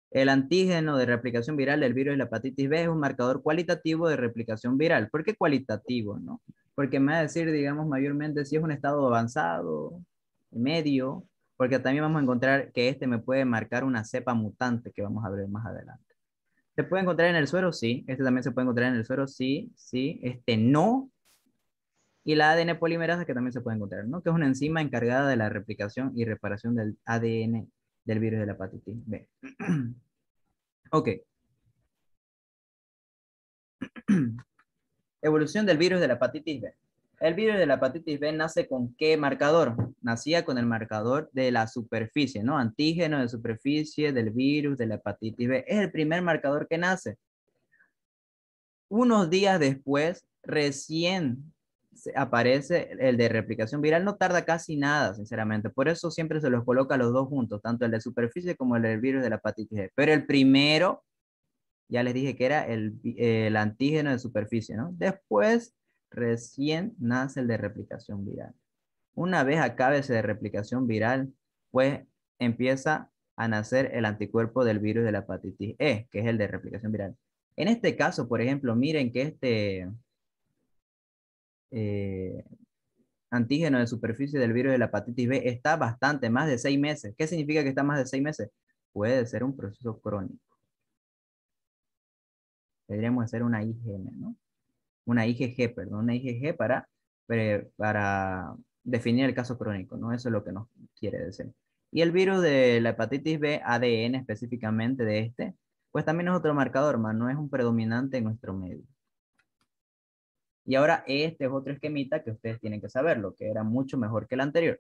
El antígeno de replicación viral del virus de la hepatitis B es un marcador cualitativo de replicación viral. ¿Por qué cualitativo? No? Porque me va a decir, digamos, mayormente si es un estado avanzado, medio, porque también vamos a encontrar que este me puede marcar una cepa mutante que vamos a ver más adelante. ¿Se puede encontrar en el suero? Sí. Este también se puede encontrar en el suero, sí, sí. Este no, y la ADN polimerasa que también se puede encontrar, ¿no? Que es una enzima encargada de la replicación y reparación del ADN del virus de la hepatitis B. (clears throat) ok. (clears throat) Evolución del virus de la hepatitis B. El virus de la hepatitis B nace con qué marcador? Nacía con el marcador de la superficie, ¿no? Antígeno de superficie del virus de la hepatitis B. Es el primer marcador que nace. Unos días después, recién aparece el de replicación viral, no tarda casi nada, sinceramente. Por eso siempre se los coloca los dos juntos, tanto el de superficie como el del virus de la hepatitis E. Pero el primero, ya les dije que era el, el antígeno de superficie, ¿no? Después, recién nace el de replicación viral. Una vez acabe ese de replicación viral, pues empieza a nacer el anticuerpo del virus de la hepatitis E, que es el de replicación viral. En este caso, por ejemplo, miren que este, eh, antígeno de superficie del virus de la hepatitis B está bastante, más de seis meses. ¿Qué significa que está más de seis meses? Puede ser un proceso crónico. Tendríamos hacer una IgM, ¿no? Una IgG, perdón, una IgG para, para definir el caso crónico, ¿no? Eso es lo que nos quiere decir. Y el virus de la hepatitis B, ADN específicamente de este, pues también es otro marcador, no es un predominante en nuestro medio. Y ahora este es otro esquemita que ustedes tienen que saberlo, que era mucho mejor que el anterior.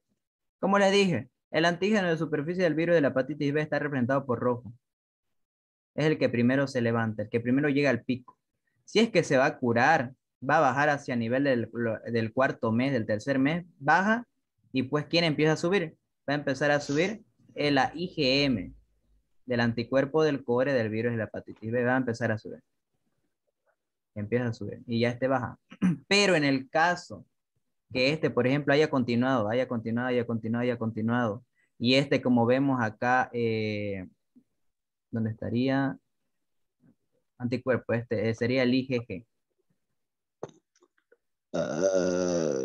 Como les dije, el antígeno de superficie del virus de la hepatitis B está representado por rojo. Es el que primero se levanta, el que primero llega al pico. Si es que se va a curar, va a bajar hacia nivel del, cuarto mes, del tercer mes, baja y pues ¿quién empieza a subir? Va a empezar a subir la IgM del anticuerpo del cobre del virus de la hepatitis B, va a empezar a subir empieza a subir y ya este baja. (clears throat) Pero en el caso que este, por ejemplo, haya continuado, haya continuado, haya continuado, haya continuado, y este, como vemos acá, eh, ¿dónde estaría? Anticuerpo, este eh, sería el IgG. Ah,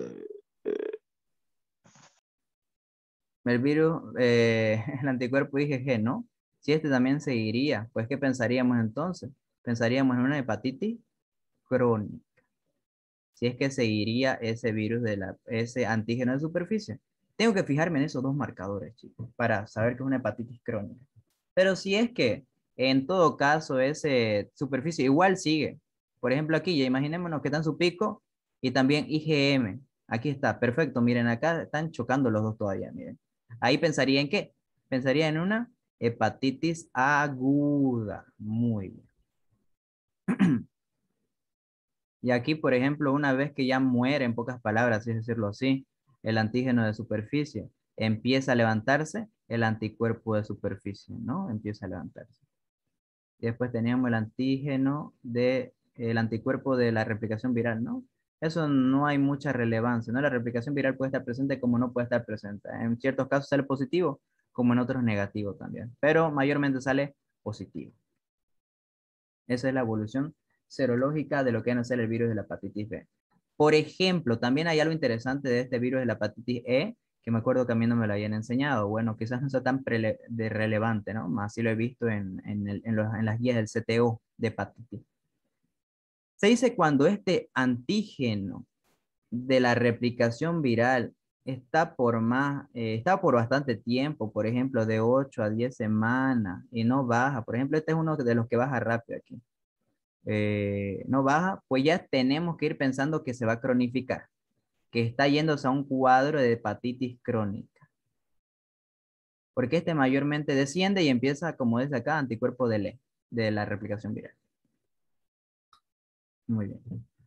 el virus, eh, (laughs) el anticuerpo IgG, ¿no? Si este también seguiría, pues ¿qué pensaríamos entonces? Pensaríamos en una hepatitis crónica. Si es que seguiría ese virus de la, ese antígeno de superficie. Tengo que fijarme en esos dos marcadores, chicos, para saber que es una hepatitis crónica. Pero si es que en todo caso ese superficie igual sigue. Por ejemplo, aquí ya imaginémonos que está en su pico y también IgM. Aquí está, perfecto. Miren, acá están chocando los dos todavía, miren. Ahí pensaría en qué? Pensaría en una hepatitis aguda. Muy bien. Y aquí, por ejemplo, una vez que ya muere, en pocas palabras, es decirlo así, el antígeno de superficie, empieza a levantarse el anticuerpo de superficie, ¿no? Empieza a levantarse. después teníamos el antígeno de el anticuerpo de la replicación viral, ¿no? Eso no hay mucha relevancia, ¿no? La replicación viral puede estar presente como no puede estar presente. En ciertos casos sale positivo, como en otros negativo también, pero mayormente sale positivo. Esa es la evolución serológica de lo que no a ser el virus de la hepatitis B. Por ejemplo, también hay algo interesante de este virus de la hepatitis E, que me acuerdo que a mí no me lo habían enseñado. Bueno, quizás no sea tan relevante, ¿no? Más si lo he visto en, las guías del CTO de hepatitis. Se dice cuando este antígeno de la replicación viral está por, más, eh, está por bastante tiempo, por ejemplo, de 8 a 10 semanas y no baja. Por ejemplo, este es uno de los que baja rápido aquí. Eh, no baja, pues ya tenemos que ir pensando que se va a cronificar, que está yéndose a un cuadro de hepatitis crónica. Porque este mayormente desciende y empieza, como dice acá, anticuerpo de, e, de la replicación viral. Muy bien.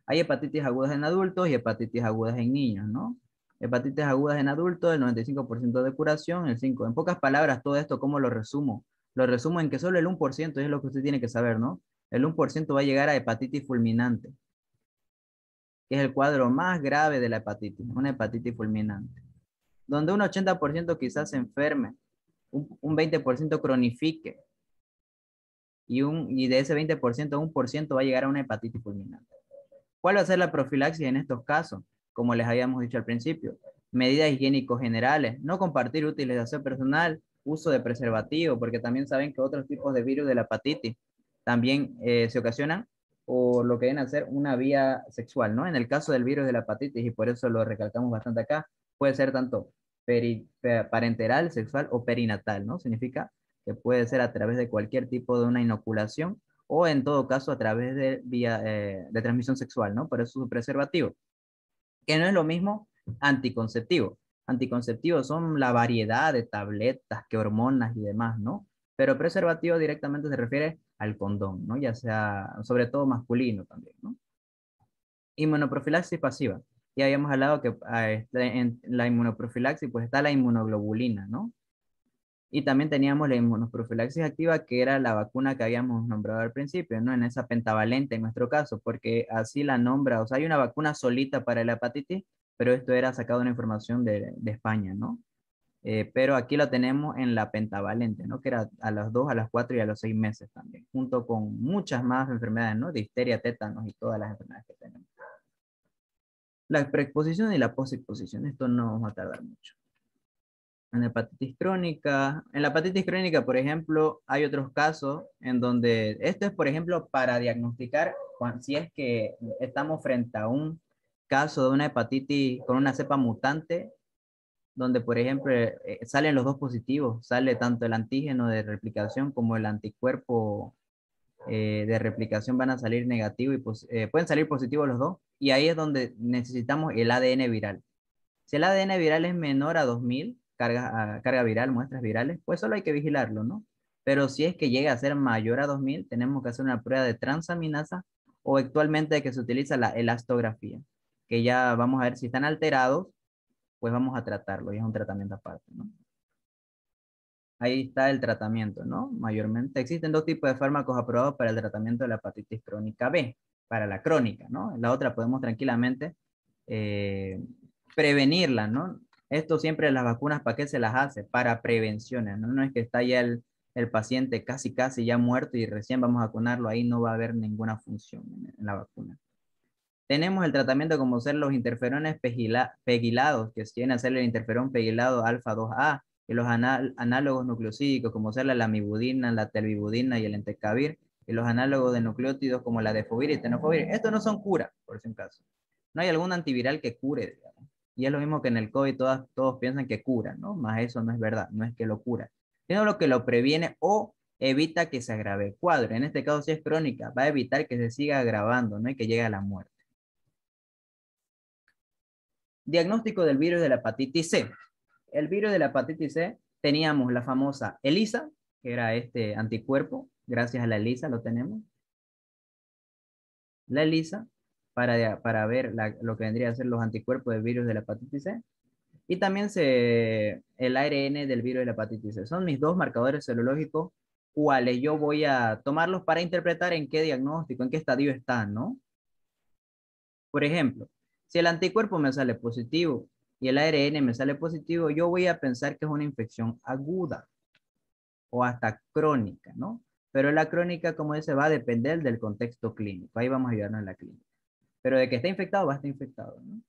Hay hepatitis agudas en adultos y hepatitis agudas en niños, ¿no? Hepatitis agudas en adultos, el 95% de curación, el 5%. En pocas palabras, todo esto, ¿cómo lo resumo? Lo resumo en que solo el 1% es lo que usted tiene que saber, ¿no? el 1% va a llegar a hepatitis fulminante, que es el cuadro más grave de la hepatitis, una hepatitis fulminante, donde un 80% quizás se enferme, un, 20% cronifique, y, un, y de ese 20%, un por ciento va a llegar a una hepatitis fulminante. ¿Cuál va a ser la profilaxis en estos casos? Como les habíamos dicho al principio, medidas higiénicos generales, no compartir útiles de personal, uso de preservativo, porque también saben que otros tipos de virus de la hepatitis también eh, se ocasionan o lo que deben ser una vía sexual, ¿no? En el caso del virus de la hepatitis, y por eso lo recalcamos bastante acá, puede ser tanto parenteral, sexual o perinatal, ¿no? Significa que puede ser a través de cualquier tipo de una inoculación o en todo caso a través de vía eh, de transmisión sexual, ¿no? Por eso un preservativo, que no es lo mismo anticonceptivo. Anticonceptivos son la variedad de tabletas, que hormonas y demás, ¿no? Pero preservativo directamente se refiere al condón, ¿no? Ya sea, sobre todo masculino también, ¿no? Inmunoprofilaxis pasiva. Ya habíamos hablado que ah, en la inmunoprofilaxis, pues está la inmunoglobulina, ¿no? Y también teníamos la inmunoprofilaxis activa, que era la vacuna que habíamos nombrado al principio, ¿no? En esa pentavalente en nuestro caso, porque así la nombra, o sea, hay una vacuna solita para la hepatitis, pero esto era sacado de una información de, de España, ¿no? Eh, pero aquí la tenemos en la pentavalente, ¿no? que era a las 2, a las 4 y a los 6 meses también, junto con muchas más enfermedades, ¿no? difteria, tétanos y todas las enfermedades que tenemos. La preexposición y la posexposición, esto no vamos a tardar mucho. En hepatitis crónica, en la hepatitis crónica, por ejemplo, hay otros casos en donde esto es, por ejemplo, para diagnosticar si es que estamos frente a un caso de una hepatitis con una cepa mutante donde, por ejemplo, eh, eh, salen los dos positivos, sale tanto el antígeno de replicación como el anticuerpo eh, de replicación van a salir negativo y pueden salir positivos los dos. Y ahí es donde necesitamos el ADN viral. Si el ADN viral es menor a 2000 carga, carga viral, muestras virales, pues solo hay que vigilarlo, ¿no? Pero si es que llega a ser mayor a 2000, tenemos que hacer una prueba de transaminasa o actualmente que se utiliza la elastografía, que ya vamos a ver si están alterados pues vamos a tratarlo y es un tratamiento aparte, Ahí está el tratamiento, ¿no? Mayormente existen dos tipos de fármacos aprobados para el tratamiento de la hepatitis crónica B, para la crónica, ¿no? La otra podemos tranquilamente eh, prevenirla, ¿no? Esto siempre las vacunas, ¿para qué se las hace? Para prevenciones, ¿no? No es que está ya el, el paciente casi, casi ya muerto y recién vamos a vacunarlo, ahí no va a haber ninguna función en la vacuna. Tenemos el tratamiento como ser los interferones pegilados, que tienen a hacer el interferón pegilado alfa 2A, y los análogos nucleocídicos como ser la lamibudina, la terbibudina y el entecavir, y los análogos de nucleótidos como la defovir y tenofovir. Estos no son curas, por si un caso. No hay algún antiviral que cure, digamos. Y es lo mismo que en el COVID todos piensan que cura, ¿no? Más eso no es verdad, no es que lo cura, sino lo que lo previene o evita que se agrave el cuadro. En este caso, si es crónica, va a evitar que se siga agravando, ¿no? Y que llegue a la muerte. Diagnóstico del virus de la hepatitis C. El virus de la hepatitis C teníamos la famosa ELISA, que era este anticuerpo, gracias a la ELISA lo tenemos. La ELISA, para, para ver lo que vendría a ser los anticuerpos del virus de la hepatitis C. Y también se, el ARN del virus de la hepatitis C. Son mis dos marcadores serológicos cuales yo voy a tomarlos para interpretar en qué diagnóstico, en qué estadio están, ¿no? Por ejemplo, si el anticuerpo me sale positivo y el ARN me sale positivo, yo voy a pensar que es una infección aguda o hasta crónica, ¿no? Pero la crónica, como dice, va a depender del contexto clínico. Ahí vamos a ayudarnos en la clínica. Pero de que está infectado, va a estar infectado, ¿no?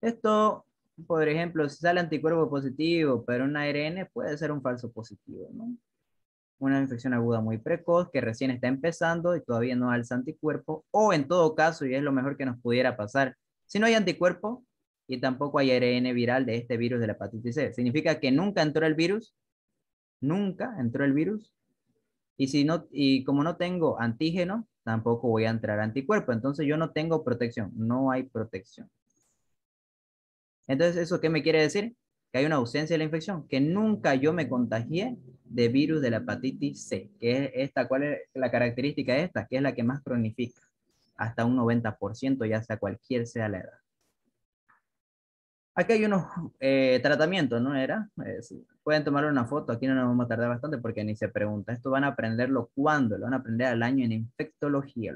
Esto, por ejemplo, si sale anticuerpo positivo, pero un ARN puede ser un falso positivo, ¿no? Una infección aguda muy precoz que recién está empezando y todavía no alza anticuerpo, o en todo caso, y es lo mejor que nos pudiera pasar, si no hay anticuerpo y tampoco hay ARN viral de este virus de la hepatitis C, significa que nunca entró el virus, nunca entró el virus, y, si no, y como no tengo antígeno, tampoco voy a entrar anticuerpo, entonces yo no tengo protección, no hay protección. Entonces, ¿eso qué me quiere decir? Que hay una ausencia de la infección, que nunca yo me contagié de virus de la hepatitis C, que esta, ¿cuál es la característica de esta? Que es la que más cronifica hasta un 90%, ya sea cualquier sea la edad. Aquí hay unos eh, tratamientos, ¿no era? Pueden tomar una foto, aquí no nos vamos a tardar bastante porque ni se pregunta. Esto van a aprenderlo cuándo, lo van a aprender al año en infectología,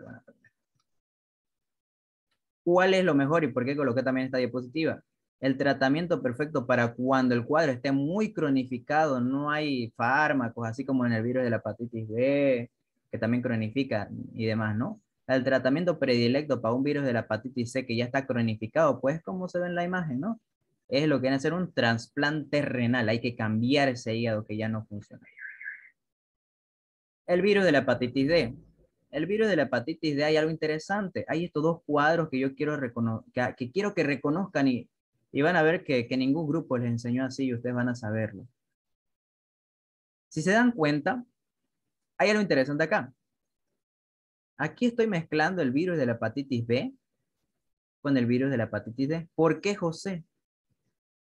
¿Cuál es lo mejor y por qué coloqué también esta diapositiva? el tratamiento perfecto para cuando el cuadro esté muy cronificado, no hay fármacos, así como en el virus de la hepatitis B, que también cronifica y demás, ¿no? el tratamiento predilecto para un virus de la hepatitis C que ya está cronificado, pues como se ve en la imagen, ¿no? Es lo que viene a ser un trasplante renal, hay que cambiar ese hígado que ya no funciona. El virus de la hepatitis D. El virus de la hepatitis D hay algo interesante. Hay estos dos cuadros que yo quiero, que, que, quiero que reconozcan y, van a ver que, que ningún grupo les enseñó así y ustedes van a saberlo. Si se dan cuenta, hay algo interesante acá. Aquí estoy mezclando el virus de la hepatitis B con el virus de la hepatitis D. ¿Por qué, José?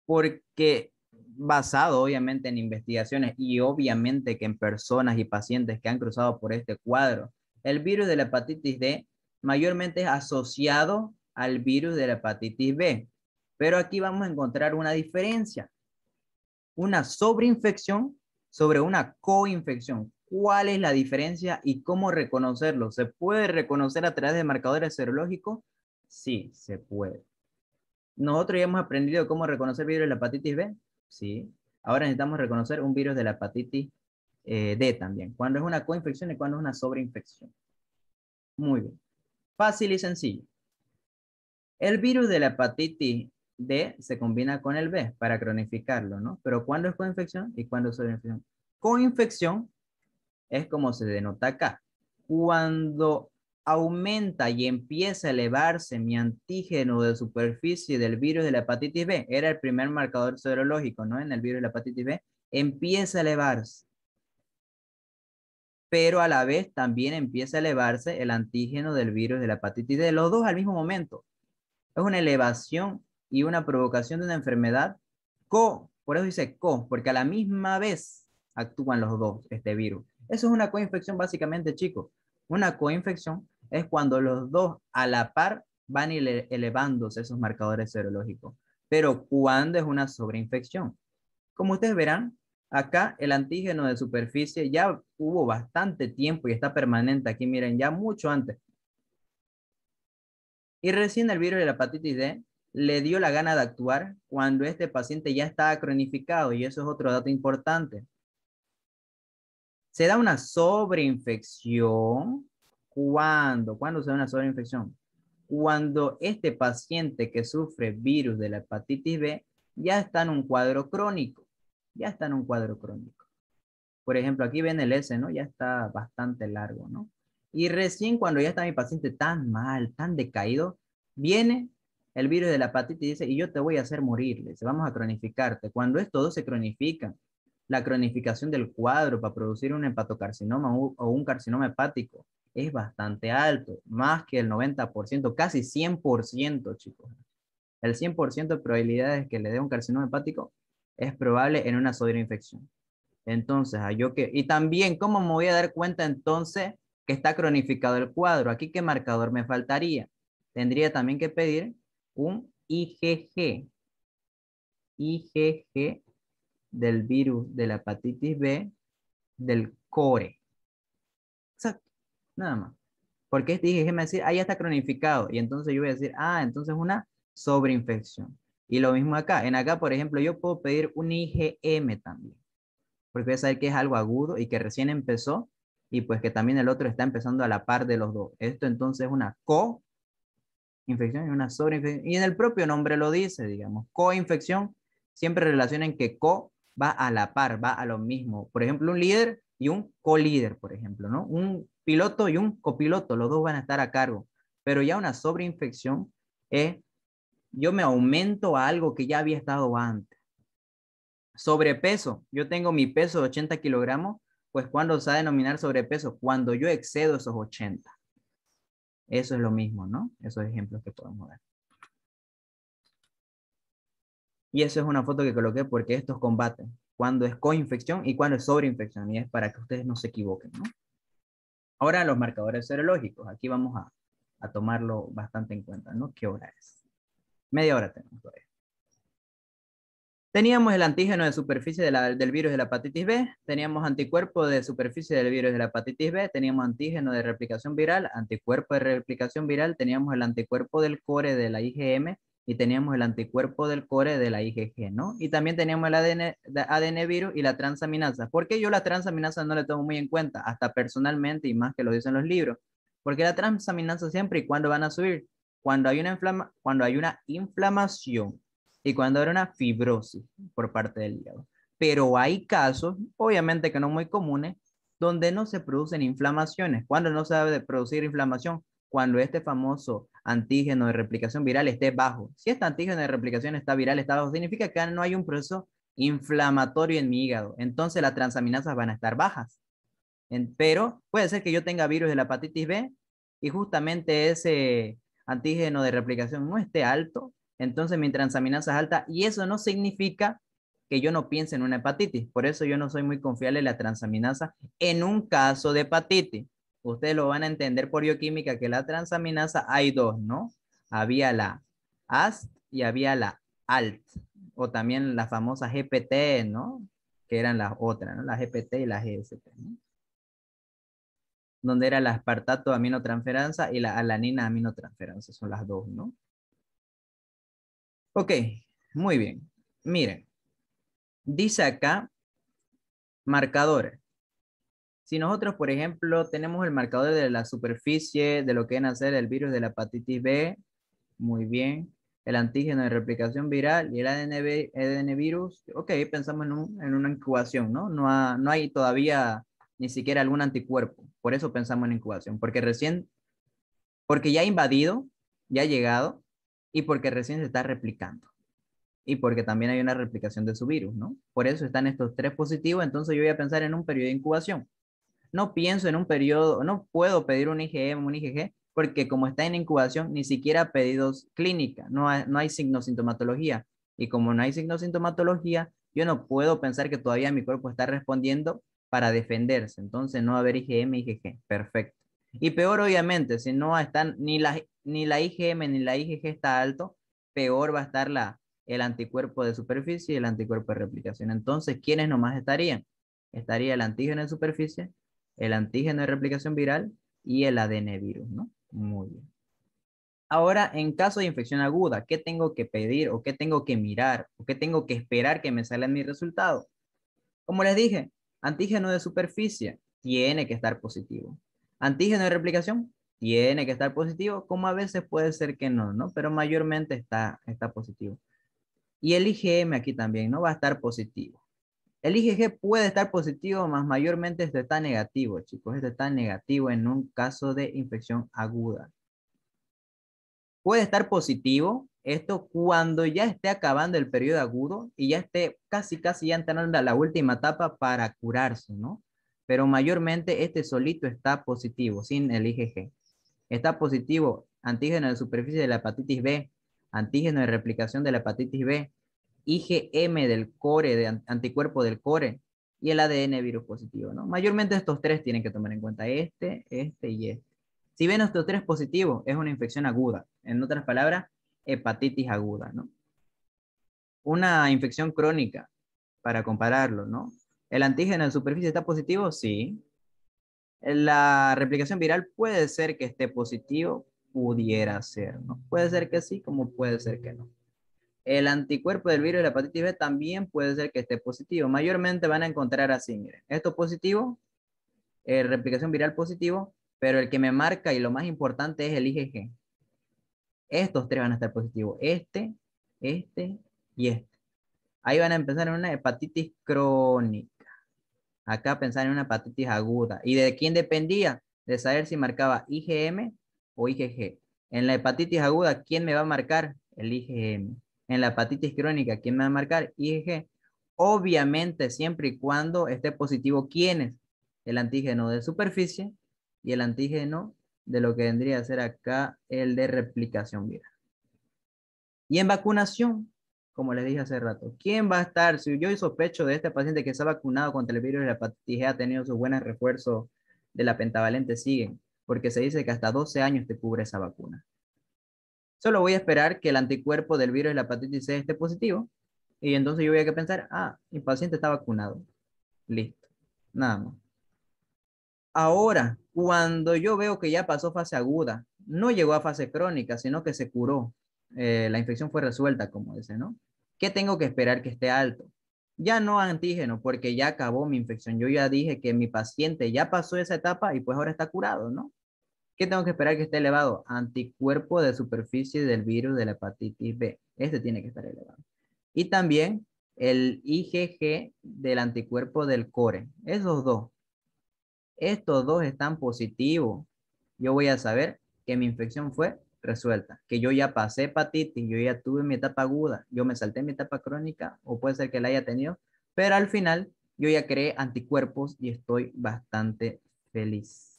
Porque basado obviamente en investigaciones y obviamente que en personas y pacientes que han cruzado por este cuadro, el virus de la hepatitis D mayormente es asociado al virus de la hepatitis B. Pero aquí vamos a encontrar una diferencia. Una sobreinfección sobre una coinfección cuál es la diferencia y cómo reconocerlo. ¿Se puede reconocer a través de marcadores serológicos? Sí, se puede. ¿Nosotros ya hemos aprendido cómo reconocer virus de la hepatitis B? Sí. Ahora necesitamos reconocer un virus de la hepatitis eh, D también. ¿Cuándo es una coinfección y cuándo es una sobreinfección. Muy bien. Fácil y sencillo. El virus de la hepatitis D se combina con el B para cronificarlo, ¿no? Pero ¿cuándo es coinfección y cuándo es sobreinfección? Coinfección es como se denota acá. Cuando aumenta y empieza a elevarse mi antígeno de superficie del virus de la hepatitis B, era el primer marcador serológico, ¿no? En el virus de la hepatitis B, empieza a elevarse. Pero a la vez también empieza a elevarse el antígeno del virus de la hepatitis D, los dos al mismo momento. Es una elevación y una provocación de una enfermedad co, por eso dice co, porque a la misma vez actúan los dos, este virus. Eso es una coinfección básicamente, chicos. Una coinfección es cuando los dos a la par van elevándose esos marcadores serológicos. Pero ¿cuándo es una sobreinfección? Como ustedes verán, acá el antígeno de superficie ya hubo bastante tiempo y está permanente aquí, miren, ya mucho antes. Y recién el virus de la hepatitis D le dio la gana de actuar cuando este paciente ya estaba cronificado y eso es otro dato importante. Se da una sobreinfección. ¿Cuándo? ¿Cuándo se da una sobreinfección? Cuando este paciente que sufre virus de la hepatitis B ya está en un cuadro crónico. Ya está en un cuadro crónico. Por ejemplo, aquí ven el S, ¿no? Ya está bastante largo, ¿no? Y recién cuando ya está mi paciente tan mal, tan decaído, viene el virus de la hepatitis y dice, y yo te voy a hacer morir, vamos a cronificarte. Cuando estos dos se cronifican la cronificación del cuadro para producir un hepatocarcinoma o un carcinoma hepático es bastante alto, más que el 90%, casi 100%, chicos. El 100% de probabilidades que le dé un carcinoma hepático es probable en una infección. Entonces, yo que y también cómo me voy a dar cuenta entonces que está cronificado el cuadro. Aquí qué marcador me faltaría? Tendría también que pedir un IgG. IgG del virus de la hepatitis B del core. Exacto, nada más. Porque dije, déjeme decir, ah, ya está cronificado. Y entonces yo voy a decir, ah, entonces una sobreinfección. Y lo mismo acá. En acá, por ejemplo, yo puedo pedir un IgM también. Porque voy a saber que es algo agudo y que recién empezó. Y pues que también el otro está empezando a la par de los dos. Esto entonces es una co infección y una sobreinfección. Y en el propio nombre lo dice, digamos, infección siempre relacionen que co va a la par, va a lo mismo. Por ejemplo, un líder y un co-líder, por ejemplo, ¿no? Un piloto y un copiloto, los dos van a estar a cargo. Pero ya una sobreinfección es, yo me aumento a algo que ya había estado antes. Sobrepeso, yo tengo mi peso de 80 kilogramos, pues cuando se va a denominar sobrepeso, cuando yo excedo esos 80. Eso es lo mismo, ¿no? Esos ejemplos que podemos dar. Y esa es una foto que coloqué porque estos combaten cuando es coinfección y cuando es sobreinfección. Y es para que ustedes no se equivoquen. ¿no? Ahora los marcadores serológicos. Aquí vamos a, a, tomarlo bastante en cuenta. ¿no? ¿Qué hora es? Media hora tenemos todavía. Teníamos el antígeno de superficie del virus de la hepatitis B, teníamos anticuerpo de superficie del virus de la hepatitis B, teníamos antígeno de replicación viral, anticuerpo de replicación viral, teníamos el anticuerpo del core de la IgM, y teníamos el anticuerpo del core de la IgG, ¿no? Y también teníamos el ADN, ADN virus y la transaminasa. ¿Por qué yo la transaminasa no le tomo muy en cuenta? Hasta personalmente y más que lo dicen los libros. Porque la transaminasa siempre y cuando van a subir, cuando hay una, cuando hay una inflamación y cuando hay una fibrosis por parte del hígado. Pero hay casos, obviamente que no muy comunes, donde no se producen inflamaciones. ¿Cuándo no se debe producir inflamación? Cuando este famoso antígeno de replicación viral esté bajo. Si este antígeno de replicación está viral, está bajo, significa que no hay un proceso inflamatorio en mi hígado. Entonces las transaminasas van a estar bajas. pero puede ser que yo tenga virus de la hepatitis B y justamente ese antígeno de replicación no esté alto, entonces mi transaminasa es alta y eso no significa que yo no piense en una hepatitis. Por eso yo no soy muy confiable en la transaminasa en un caso de hepatitis ustedes lo van a entender por bioquímica que la transaminasa hay dos, ¿no? Había la AST y había la ALT, o también la famosa GPT, ¿no? Que eran las otras, ¿no? La GPT y la GST, ¿no? Donde era la aspartato aminotransferanza y la alanina aminotransferanza, son las dos, ¿no? Ok, muy bien. Miren, dice acá marcadores. Si nosotros, por ejemplo, tenemos el marcador de la superficie de lo que viene a el virus de la hepatitis B, muy bien, el antígeno de replicación viral y el ADN, virus, ok, pensamos en, una incubación, ¿no? No, no hay todavía ni siquiera algún anticuerpo, por eso pensamos en incubación, porque recién, porque ya ha invadido, ya ha llegado y porque recién se está replicando y porque también hay una replicación de su virus, ¿no? Por eso están estos tres positivos, entonces yo voy a pensar en un periodo de incubación no pienso en un periodo, no puedo pedir un IgM, un IgG, porque como está en incubación, ni siquiera pedidos clínica, no hay, no hay signosintomatología. Y como no hay signos signosintomatología, yo no puedo pensar que todavía mi cuerpo está respondiendo para defenderse. Entonces no va a haber IgM, IgG. Perfecto. Y peor, obviamente, si no están ni la, ni la IgM ni la IgG está alto, peor va a estar la, el anticuerpo de superficie y el anticuerpo de replicación. Entonces, ¿quiénes nomás estarían? Estaría el antígeno de superficie el antígeno de replicación viral y el ADN virus, ¿no? Muy bien. Ahora, en caso de infección aguda, ¿qué tengo que pedir o qué tengo que mirar o qué tengo que esperar que me salgan mis resultados? Como les dije, antígeno de superficie tiene que estar positivo. Antígeno de replicación tiene que estar positivo, como a veces puede ser que no, ¿no? Pero mayormente está, está positivo. Y el IgM aquí también, ¿no? Va a estar positivo. El IgG puede estar positivo, más mayormente esto está negativo, chicos. Este está negativo en un caso de infección aguda. Puede estar positivo, esto cuando ya esté acabando el periodo agudo y ya esté casi, casi ya entrando a la última etapa para curarse, ¿no? Pero mayormente este solito está positivo, sin el IgG. Está positivo antígeno de superficie de la hepatitis B, antígeno de replicación de la hepatitis B, IgM del core, de anticuerpo del core, y el ADN virus positivo, ¿no? Mayormente estos tres tienen que tomar en cuenta, este, este y este. Si ven estos tres positivos, es una infección aguda. En otras palabras, hepatitis aguda, ¿no? Una infección crónica, para compararlo, ¿no? ¿El antígeno en superficie está positivo? Sí. La replicación viral puede ser que esté positivo, pudiera ser, ¿no? Puede ser que sí, como puede ser que no el anticuerpo del virus de la hepatitis B también puede ser que esté positivo. Mayormente van a encontrar así, esto positivo, eh, replicación viral positivo, pero el que me marca y lo más importante es el IgG. Estos tres van a estar positivos, este, este y este. Ahí van a empezar en una hepatitis crónica. Acá pensar en una hepatitis aguda. ¿Y de quién dependía? De saber si marcaba IgM o IgG. En la hepatitis aguda, ¿quién me va a marcar? El IgM en la hepatitis crónica, ¿quién me va a marcar? IgG. Obviamente, siempre y cuando esté positivo, ¿quién es El antígeno de superficie y el antígeno de lo que vendría a ser acá el de replicación viral. Y en vacunación, como les dije hace rato, ¿quién va a estar? Si yo sospecho de este paciente que está vacunado contra el virus de la hepatitis G, e, ha tenido su buen refuerzo de la pentavalente, siguen, porque se dice que hasta 12 años te cubre esa vacuna. Solo voy a esperar que el anticuerpo del virus de la hepatitis C esté positivo. Y entonces yo voy a que pensar, ah, mi paciente está vacunado. Listo. Nada más. Ahora, cuando yo veo que ya pasó fase aguda, no llegó a fase crónica, sino que se curó, eh, la infección fue resuelta, como dice, ¿no? ¿Qué tengo que esperar que esté alto? Ya no antígeno, porque ya acabó mi infección. Yo ya dije que mi paciente ya pasó esa etapa y pues ahora está curado, ¿no? ¿Qué tengo que esperar que esté elevado? Anticuerpo de superficie del virus de la hepatitis B. Este tiene que estar elevado. Y también el IgG del anticuerpo del core. Esos dos. Estos dos están positivos. Yo voy a saber que mi infección fue resuelta, que yo ya pasé hepatitis, yo ya tuve mi etapa aguda, yo me salté mi etapa crónica o puede ser que la haya tenido, pero al final yo ya creé anticuerpos y estoy bastante feliz.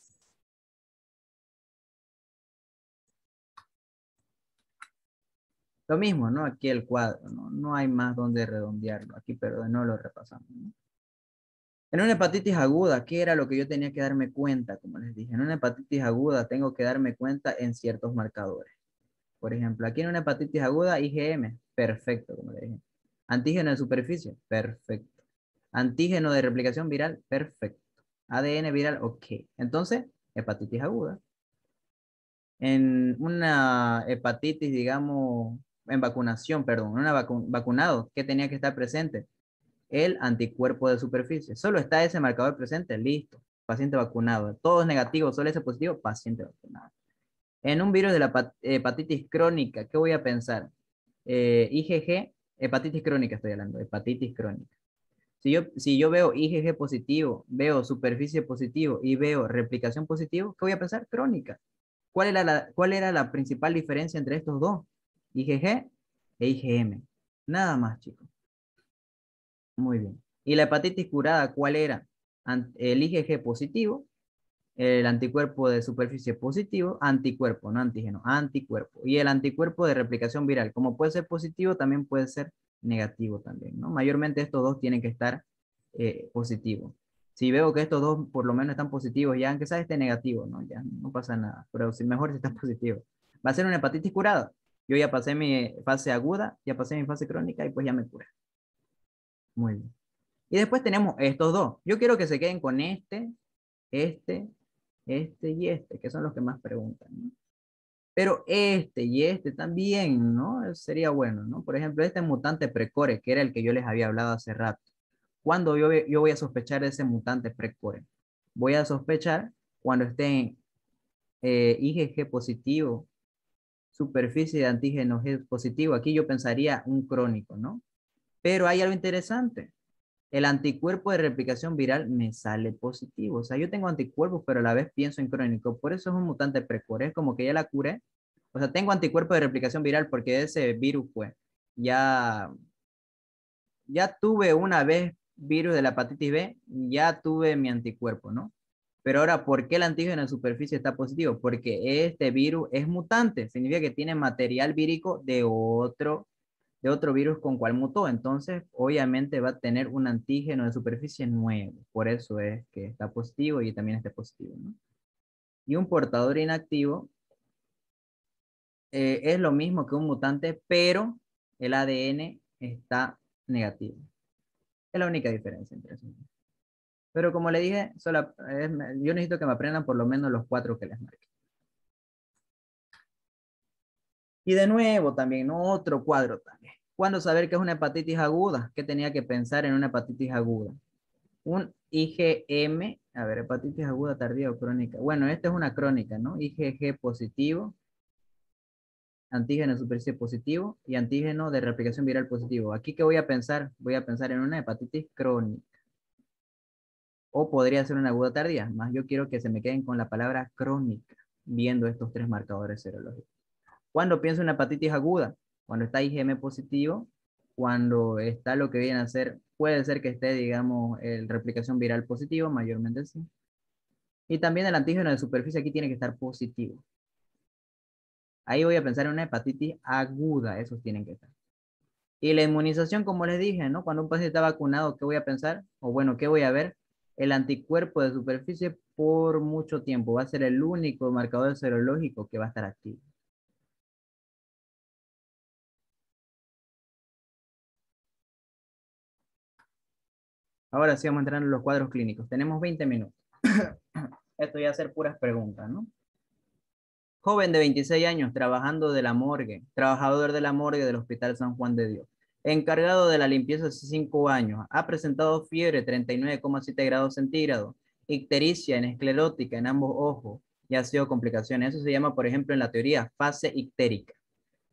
Lo mismo, ¿no? Aquí el cuadro, ¿no? No hay más donde redondearlo aquí, pero no lo repasamos, En una hepatitis aguda, ¿qué era lo que yo tenía que darme cuenta? Como les dije, en una hepatitis aguda tengo que darme cuenta en ciertos marcadores. Por ejemplo, aquí en una hepatitis aguda, IgM, perfecto, como les dije. Antígeno de superficie, perfecto. Antígeno de replicación viral, perfecto. ADN viral, ok. Entonces, hepatitis aguda. En una hepatitis, digamos, en vacunación, perdón, en una vacunado, ¿qué tenía que estar presente? El anticuerpo de superficie. Solo está ese marcador presente, listo. Paciente vacunado. Todo es negativo, solo ese positivo, paciente vacunado. En un virus de la hepatitis crónica, ¿qué voy a pensar? Eh, IgG, hepatitis crónica estoy hablando, hepatitis crónica. Si yo, si yo veo IgG positivo, veo superficie positivo y veo replicación positivo, ¿qué voy a pensar? Crónica. cuál era la principal diferencia entre estos dos? IgG e IgM. Nada más, chicos. Muy bien. ¿Y la hepatitis curada cuál era? El IgG positivo, el anticuerpo de superficie positivo, anticuerpo, no antígeno, anticuerpo. Y el anticuerpo de replicación viral, como puede ser positivo, también puede ser negativo también, ¿no? Mayormente estos dos tienen que estar eh, positivos. Si veo que estos dos por lo menos están positivos, ya aunque sea este negativo, ¿no? Ya no pasa nada, pero si mejor si está (laughs) positivo. Va a ser una hepatitis curada. Yo ya pasé mi fase aguda, ya pasé mi fase crónica y pues ya me curé. Muy bien. Y después tenemos estos dos. Yo quiero que se queden con este, este, este y este, que son los que más preguntan. Pero este y este también, ¿no? sería bueno, ¿no? Por ejemplo, este mutante precore, que era el que yo les había hablado hace rato. ¿Cuándo yo, voy a sospechar de ese mutante precore? Voy a sospechar cuando esté en, eh, IgG positivo superficie de antígenos es positivo. Aquí yo pensaría un crónico, ¿no? Pero hay algo interesante. El anticuerpo de replicación viral me sale positivo. O sea, yo tengo anticuerpos, pero a la vez pienso en crónico. Por eso es un mutante precoz. Es como que ya la curé. O sea, tengo anticuerpo de replicación viral porque ese virus, fue, ya, ya tuve una vez virus de la hepatitis B, ya tuve mi anticuerpo, ¿no? Pero ahora, ¿por qué el antígeno en superficie está positivo? Porque este virus es mutante, significa que tiene material vírico de otro, de otro virus con cual mutó. Entonces, obviamente va a tener un antígeno de superficie nuevo. Por eso es que está positivo y también está positivo. Y un portador inactivo eh, es lo mismo que un mutante, pero el ADN está negativo. Es la única diferencia entre esos. Pero como le dije, yo necesito que me aprendan por lo menos los cuatro que les marqué. Y de nuevo también, otro cuadro también. ¿Cuándo saber qué es una hepatitis aguda? ¿Qué tenía que pensar en una hepatitis aguda? Un IgM, a ver, hepatitis aguda tardía o crónica. Bueno, esta es una crónica, ¿no? IgG positivo, antígeno de superficie positivo y antígeno de replicación viral positivo. ¿Aquí qué voy a pensar? Voy a pensar en una hepatitis crónica o podría ser una aguda tardía, más yo quiero que se me queden con la palabra crónica, viendo estos tres marcadores serológicos. Cuando pienso en una hepatitis aguda? Cuando está IgM positivo, cuando está lo que viene a ser, puede ser que esté, digamos, el replicación viral positivo, mayormente sí. Y también el antígeno de superficie aquí tiene que estar positivo. Ahí voy a pensar en una hepatitis aguda, esos tienen que estar. Y la inmunización, como les dije, ¿no? Cuando un paciente está vacunado, ¿qué voy a pensar? O bueno, ¿qué voy a ver? el anticuerpo de superficie por mucho tiempo. Va a ser el único marcador serológico que va a estar activo. Ahora sí vamos a entrar en los cuadros clínicos. Tenemos 20 minutos. (coughs) Esto ya a ser puras preguntas, ¿no? Joven de 26 años, trabajando de la morgue, trabajador de la morgue del Hospital San Juan de Dios encargado de la limpieza hace cinco años. Ha presentado fiebre 39,7 grados centígrados, ictericia en esclerótica en ambos ojos y ha sido complicaciones. Eso se llama, por ejemplo, en la teoría fase ictérica.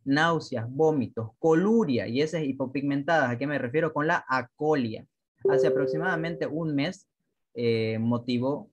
Náuseas, vómitos, coluria y esas hipopigmentadas. ¿A qué me refiero? Con la acolia. Hace aproximadamente un mes, eh, motivo,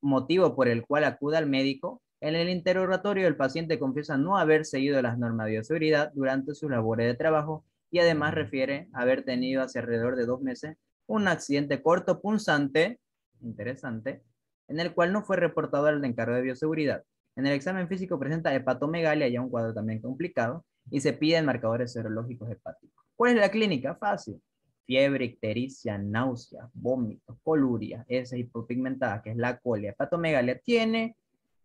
motivo por el cual acude al médico en el interrogatorio, el paciente confiesa no haber seguido las normas de bioseguridad durante sus labores de trabajo y además refiere haber tenido hace alrededor de dos meses un accidente corto punzante, interesante, en el cual no fue reportado al encargo de bioseguridad. En el examen físico presenta hepatomegalia, ya un cuadro también complicado, y se piden marcadores serológicos hepáticos. ¿Cuál es la clínica? Fácil. Fiebre, ictericia, náusea, vómitos, coluria, esa hipopigmentada, que es la colia, hepatomegalia, tiene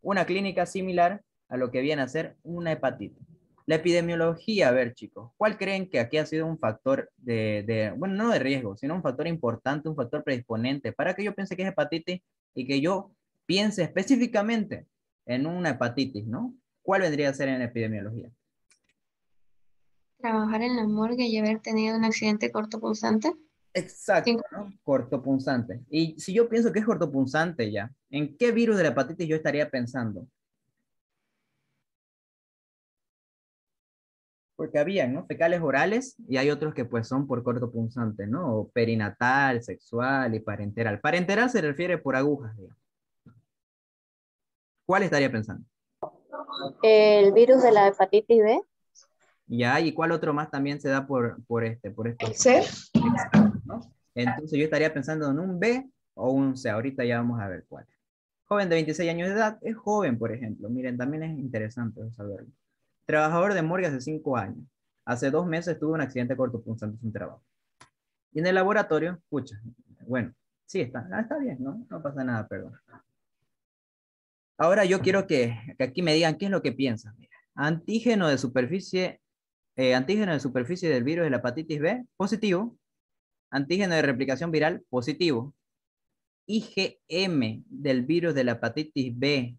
una clínica similar a lo que viene a ser una hepatitis. La epidemiología, a ver chicos, ¿cuál creen que aquí ha sido un factor de, bueno, no de riesgo, sino un factor importante, un factor predisponente para que yo piense que es hepatitis y que yo piense específicamente en una hepatitis, ¿no? ¿Cuál vendría a ser en la epidemiología? Trabajar en la morgue y haber tenido un accidente cortopunzante. Exacto, cortopunzante. Y si yo pienso que es cortopunzante ya, ¿en qué virus de la hepatitis yo estaría pensando? porque había, ¿no? Fecales orales y hay otros que pues son por corto punzante, ¿no? O perinatal, sexual y parenteral. Parenteral se refiere por agujas, digamos. ¿Cuál estaría pensando? El virus de la hepatitis B. Ya, ¿y cuál otro más también se da por, por este? Por el C. Entonces yo estaría pensando en un B o un C. Ahorita ya vamos a ver cuál. Joven de 26 años de edad es joven, por ejemplo. Miren, también es interesante saberlo. Trabajador de morgue hace cinco años. Hace dos meses tuve un accidente cortopunzante sin trabajo. Y en el laboratorio, escucha, bueno, sí, está, ah, está bien, ¿no? No pasa nada, perdón. Ahora yo quiero que, aquí me digan qué es lo que piensan. Antígeno de superficie, eh, antígeno de superficie del virus de la hepatitis B, positivo. Antígeno de replicación viral, positivo. IgM del virus de la hepatitis B,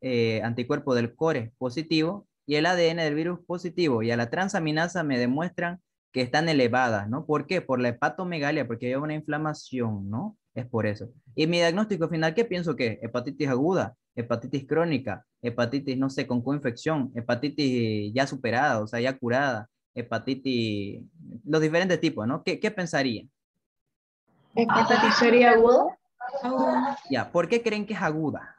eh, anticuerpo del core, positivo y el ADN del virus positivo y a la transaminasa me demuestran que están elevadas, ¿no? ¿Por qué? Por la hepatomegalia, porque hay una inflamación, ¿no? Es por eso. Y mi diagnóstico final, ¿qué pienso que? Hepatitis aguda, hepatitis crónica, hepatitis, no sé, con coinfección, hepatitis eh, ya superada, o sea, ya curada, hepatitis, los diferentes tipos, ¿no? ¿Qué, qué pensaría? ¿Hepatitis sería aguda? Ya, ¿por qué creen que es aguda?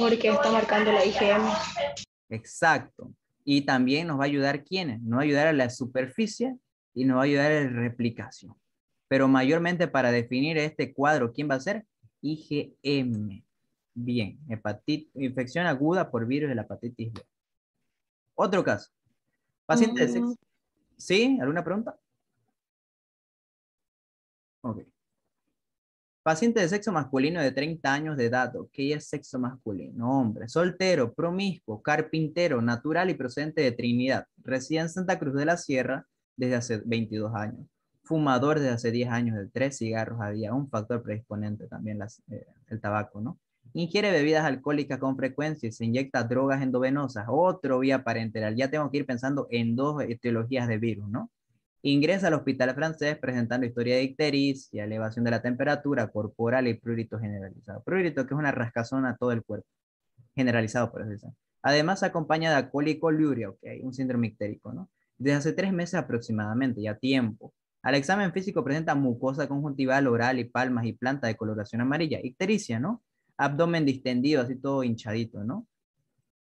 porque está marcando la IgM. Exacto. Y también nos va a ayudar quiénes? Nos va a ayudar a la superficie y nos va a ayudar a la replicación. Pero mayormente para definir este cuadro, ¿quién va a ser? IgM. Bien, hepatitis, infección aguda por virus de la hepatitis B. Otro caso. Paciente mm. ¿Sí? ¿Alguna pregunta? Ok. Paciente de sexo masculino de 30 años de edad, ¿Qué es sexo masculino, hombre, soltero, promiscuo, carpintero, natural y procedente de Trinidad. Reside en Santa Cruz de la Sierra desde hace 22 años. Fumador desde hace 10 años de 3 cigarros a día, un factor predisponente también eh, el tabaco, ¿no? Ingiere bebidas alcohólicas con frecuencia y se inyecta drogas endovenosas, otro vía parenteral. Ya tengo que ir pensando en dos etiologías de virus, ¿no? Ingresa al hospital francés presentando historia de ictericia, y elevación de la temperatura corporal y prurito generalizado. Prurito que es una rascazón a todo el cuerpo, generalizado por eso. Además, acompaña de que okay, un síndrome ictérico, ¿no? Desde hace tres meses aproximadamente, ya tiempo. Al examen físico presenta mucosa conjuntival, oral y palmas y planta de coloración amarilla, ictericia, ¿no? Abdomen distendido, así todo hinchadito, ¿no?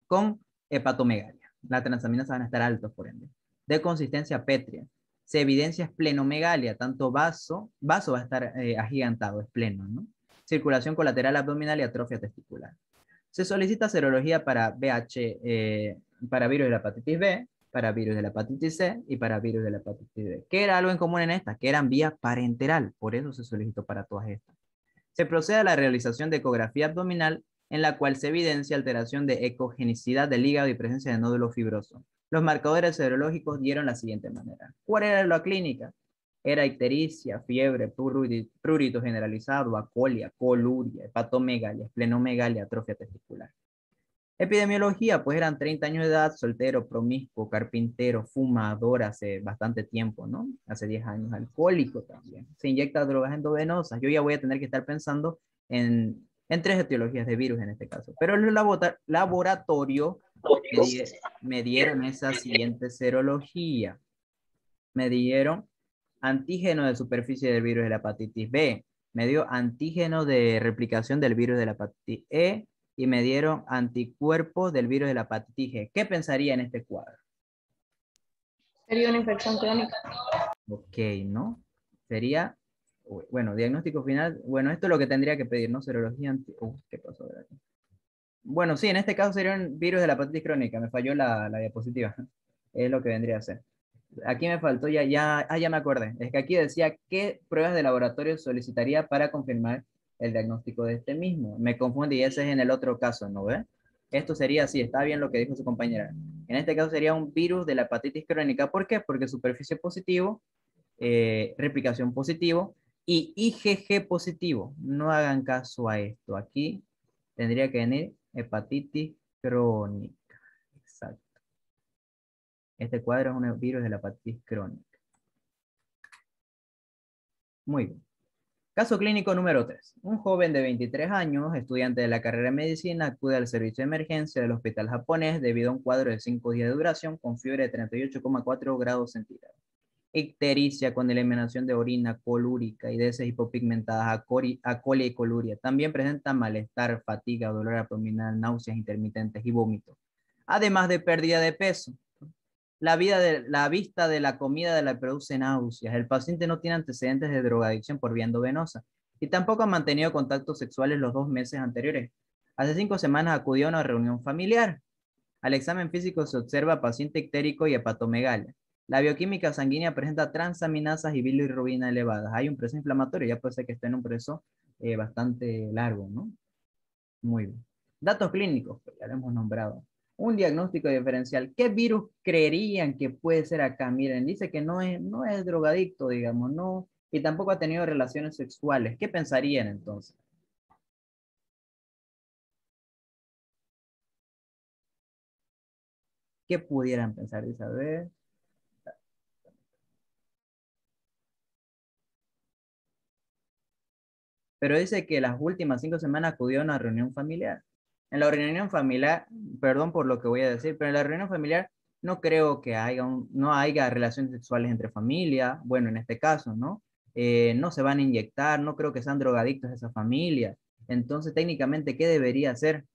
Con hepatomegalia. Las transaminas van a estar altas, por ende. De consistencia pétrea se evidencia esplenomegalia, tanto vaso, vaso va a estar eh, agigantado, es ¿no? Circulación colateral abdominal y atrofia testicular. Se solicita serología para VH, eh, para virus de la hepatitis B, para virus de la hepatitis C y para virus de la hepatitis D. que era algo en común en estas? Que eran vía parenteral, por eso se solicitó para todas estas. Se procede a la realización de ecografía abdominal en la cual se evidencia alteración de ecogenicidad del hígado y presencia de nódulos fibroso. Los marcadores serológicos dieron la siguiente manera. ¿Cuál era la clínica? Era ictericia, fiebre, prurito generalizado, acolia, coluria, hepatomegalia, esplenomegalia, atrofia testicular. Epidemiología, pues eran 30 años de edad, soltero, promiscuo, carpintero, fumador hace bastante tiempo, ¿no? Hace 10 años, alcohólico también. Se inyecta drogas endovenosas. Yo ya voy a tener que estar pensando en en tres etiologías de virus en este caso. Pero en el laboratorio me, dieron esa siguiente serología. Me dieron antígeno de superficie del virus de la hepatitis B, me dio antígeno de replicación del virus de la hepatitis E y me dieron anticuerpos del virus de la hepatitis G. ¿Qué pensaría en este cuadro? Sería una infección crónica. Ok, ¿no? Sería bueno, diagnóstico final, bueno, esto es lo que tendría que pedir, ¿no? Serología anti... Uh, ¿qué pasó? Bueno, sí, en este caso sería un virus de la hepatitis crónica, me falló la, la diapositiva, (laughs) es lo que vendría a ser. Aquí me faltó ya, ya, ah, ya me acordé, es que aquí decía qué pruebas de laboratorio solicitaría para confirmar el diagnóstico de este mismo. Me confundí, ese es en el otro caso, ¿no ve? Esto sería sí, está bien lo que dijo su compañera. En este caso sería un virus de la hepatitis crónica, ¿por qué? Porque superficie positivo, eh, replicación positivo, y IgG positivo. No hagan caso a esto. Aquí tendría que venir hepatitis crónica. Exacto. Este cuadro es un virus de la hepatitis crónica. Muy bien. Caso clínico número 3. Un joven de 23 años, estudiante de la carrera de medicina, acude al servicio de emergencia del hospital japonés debido a un cuadro de 5 días de duración con fiebre de 38,4 grados centígrados ictericia con eliminación de orina colúrica, y heces hipopigmentadas, a acolia y coluria. También presenta malestar, fatiga, dolor abdominal, náuseas intermitentes y vómitos. Además de pérdida de peso. La, vida de, la vista de la comida de la produce náuseas. El paciente no tiene antecedentes de drogadicción por vía endovenosa y tampoco ha mantenido contactos sexuales los dos meses anteriores. Hace cinco semanas acudió a una reunión familiar. Al examen físico se observa paciente ictérico y hepatomegalia. La bioquímica sanguínea presenta transaminasas y bilirrubina elevadas. Hay un proceso inflamatorio, ya puede ser que esté en un proceso eh, bastante largo, ¿no? Muy bien. Datos clínicos, pues, ya lo hemos nombrado. Un diagnóstico diferencial. ¿Qué virus creerían que puede ser acá? Miren, dice que no es, no es drogadicto, digamos, no, y tampoco ha tenido relaciones sexuales. ¿Qué pensarían entonces? ¿Qué pudieran pensar, saber? pero dice que las últimas cinco semanas acudió a una reunión familiar. En la reunión familiar, perdón por lo que voy a decir, pero en la reunión familiar no creo que haya no haya relaciones sexuales entre familia, bueno, en este caso, ¿no? Eh, no se van a inyectar, no creo que sean drogadictos esa familia. Entonces, técnicamente, ¿qué debería hacer?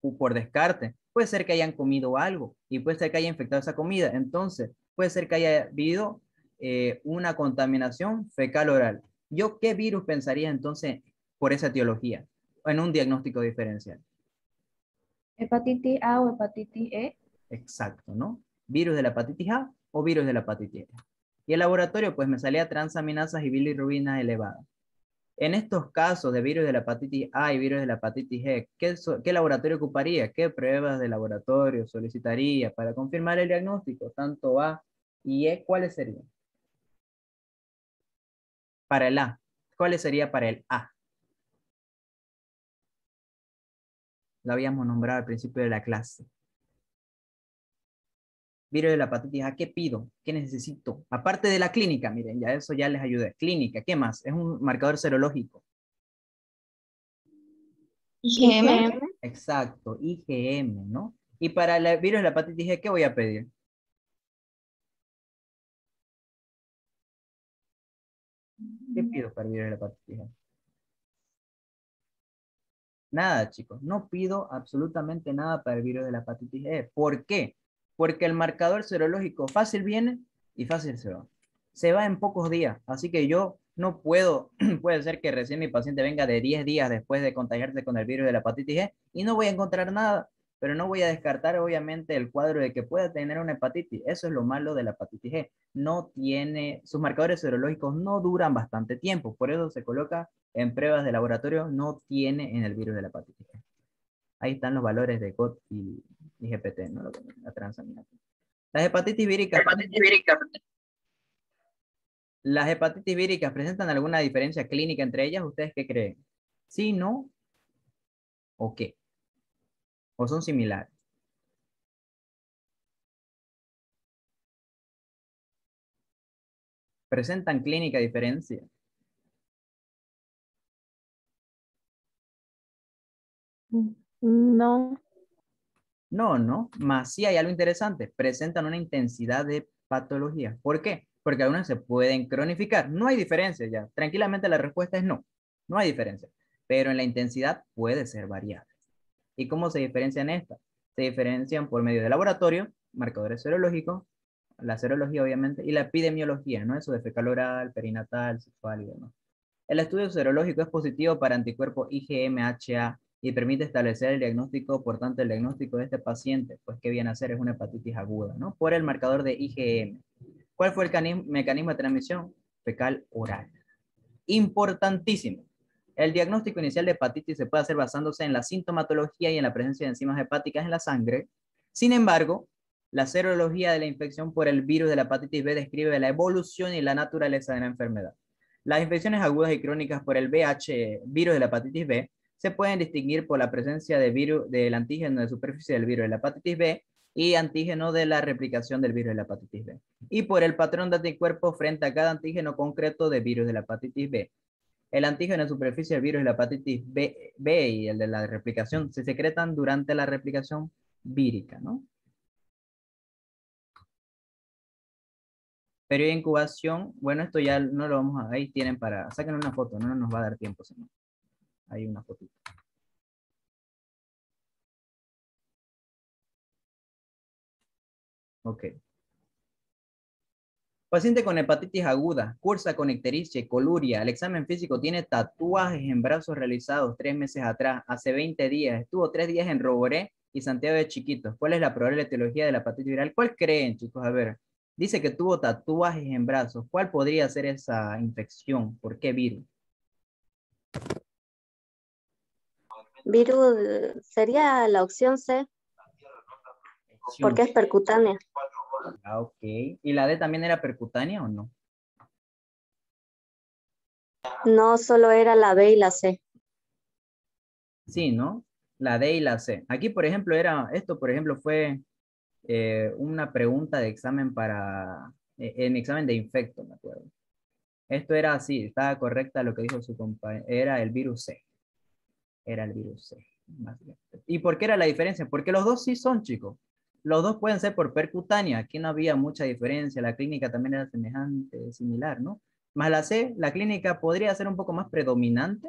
Por descarte. Puede ser que hayan comido algo y puede ser que haya infectado esa comida. Entonces, puede ser que haya habido eh, una contaminación fecal oral. ¿Yo qué virus pensaría entonces por esa etiología en un diagnóstico diferencial? Hepatitis A o hepatitis E. Exacto, ¿no? Virus de la hepatitis A o virus de la hepatitis E. Y el laboratorio, pues me salía transaminasas y bilirrubinas elevadas. En estos casos de virus de la hepatitis A y virus de la hepatitis E, ¿qué, ¿qué, laboratorio ocuparía? ¿Qué pruebas de laboratorio solicitaría para confirmar el diagnóstico? Tanto A y E, ¿cuáles serían? para el A. ¿Cuál sería para el A? Lo habíamos nombrado al principio de la clase. Virus de la hepatitis A, ¿qué pido? ¿Qué necesito? Aparte de la clínica, miren, ya eso ya les ayudé. Clínica, ¿qué más? Es un marcador serológico. IgM. Exacto, IgM, ¿no? Y para el virus de la hepatitis G, ¿qué voy a pedir? ¿Qué pido para el virus de la hepatitis E? Nada, chicos. No pido absolutamente nada para el virus de la hepatitis E. Eh, ¿Por qué? Porque el marcador serológico fácil viene y fácil se va. Se va en pocos días. Así que yo no puedo, (clears throat) puede ser que recién mi paciente venga de 10 días después de contagiarse con el virus de la hepatitis E eh, y no voy a encontrar nada pero no voy a descartar obviamente el cuadro de que pueda tener una hepatitis. Eso es lo malo de la hepatitis G. No tiene, sus marcadores serológicos no duran bastante tiempo, por eso se coloca en pruebas de laboratorio, no tiene en el virus de la hepatitis G. Ahí están los valores de COT y, GPT, la Las hepatitis víricas. ¿Las hepatitis víricas presentan alguna diferencia clínica entre ellas? ¿Ustedes qué creen? ¿Sí, no o qué? son similares. Presentan clínica diferencia. No. No, no. Más sí hay algo interesante. Presentan una intensidad de patología. ¿Por qué? Porque algunas se pueden cronificar. No hay diferencia ya. Tranquilamente la respuesta es no. No hay diferencia. Pero en la intensidad puede ser variada. ¿Y cómo se diferencian estas? Se diferencian por medio de laboratorio, marcadores serológicos, la serología obviamente, y la epidemiología, ¿no? Eso de fecal oral, perinatal, sexual y El estudio serológico es positivo para anticuerpo IgM-HA y permite establecer el diagnóstico, por tanto, el diagnóstico de este paciente, pues que viene a ser es una hepatitis aguda, ¿no? Por el marcador de IgM. ¿Cuál fue el mecanismo de transmisión? Fecal oral. Importantísimo. El diagnóstico inicial de hepatitis se puede hacer basándose en la sintomatología y en la presencia de enzimas hepáticas en la sangre. Sin embargo, la serología de la infección por el virus de la hepatitis B describe la evolución y la naturaleza de la enfermedad. Las infecciones agudas y crónicas por el VH, virus de la hepatitis B, se pueden distinguir por la presencia de virus, del antígeno de superficie del virus de la hepatitis B y antígeno de la replicación del virus de la hepatitis B, y por el patrón de anticuerpos frente a cada antígeno concreto de virus de la hepatitis B, el antígeno en superficie del virus y la hepatitis B, y el de la replicación se secretan durante la replicación vírica, ¿no? Periodo de incubación, bueno, esto ya no lo vamos a... Ahí tienen para... Saquen una foto, no nos va a dar tiempo, sino hay una fotito. Ok. Paciente con hepatitis aguda, cursa con ictericia, coluria, el examen físico tiene tatuajes en brazos realizados tres meses atrás, hace 20 días, estuvo tres días en Roboré y Santiago de Chiquitos. ¿Cuál es la probable etiología de la hepatitis viral? ¿Cuál creen, chicos? A ver, dice que tuvo tatuajes en brazos. ¿Cuál podría ser esa infección? ¿Por qué virus? Virus sería la opción C, porque es percutánea. Ah, ok. ¿Y la D también era percutánea o no? No, solo era la B y la C. Sí, ¿no? La D y la C. Aquí, por ejemplo, era, esto, por ejemplo, fue eh, una pregunta de examen para, eh, en examen de infecto, me acuerdo. Esto era así, estaba correcta lo que dijo su compañero, era el virus C. Era el virus C. ¿Y por qué era la diferencia? Porque los dos sí son, chicos. Los dos pueden ser por percutánea, aquí no había mucha diferencia, la clínica también era semejante, similar, ¿no? Más la C, la clínica podría ser un poco más predominante,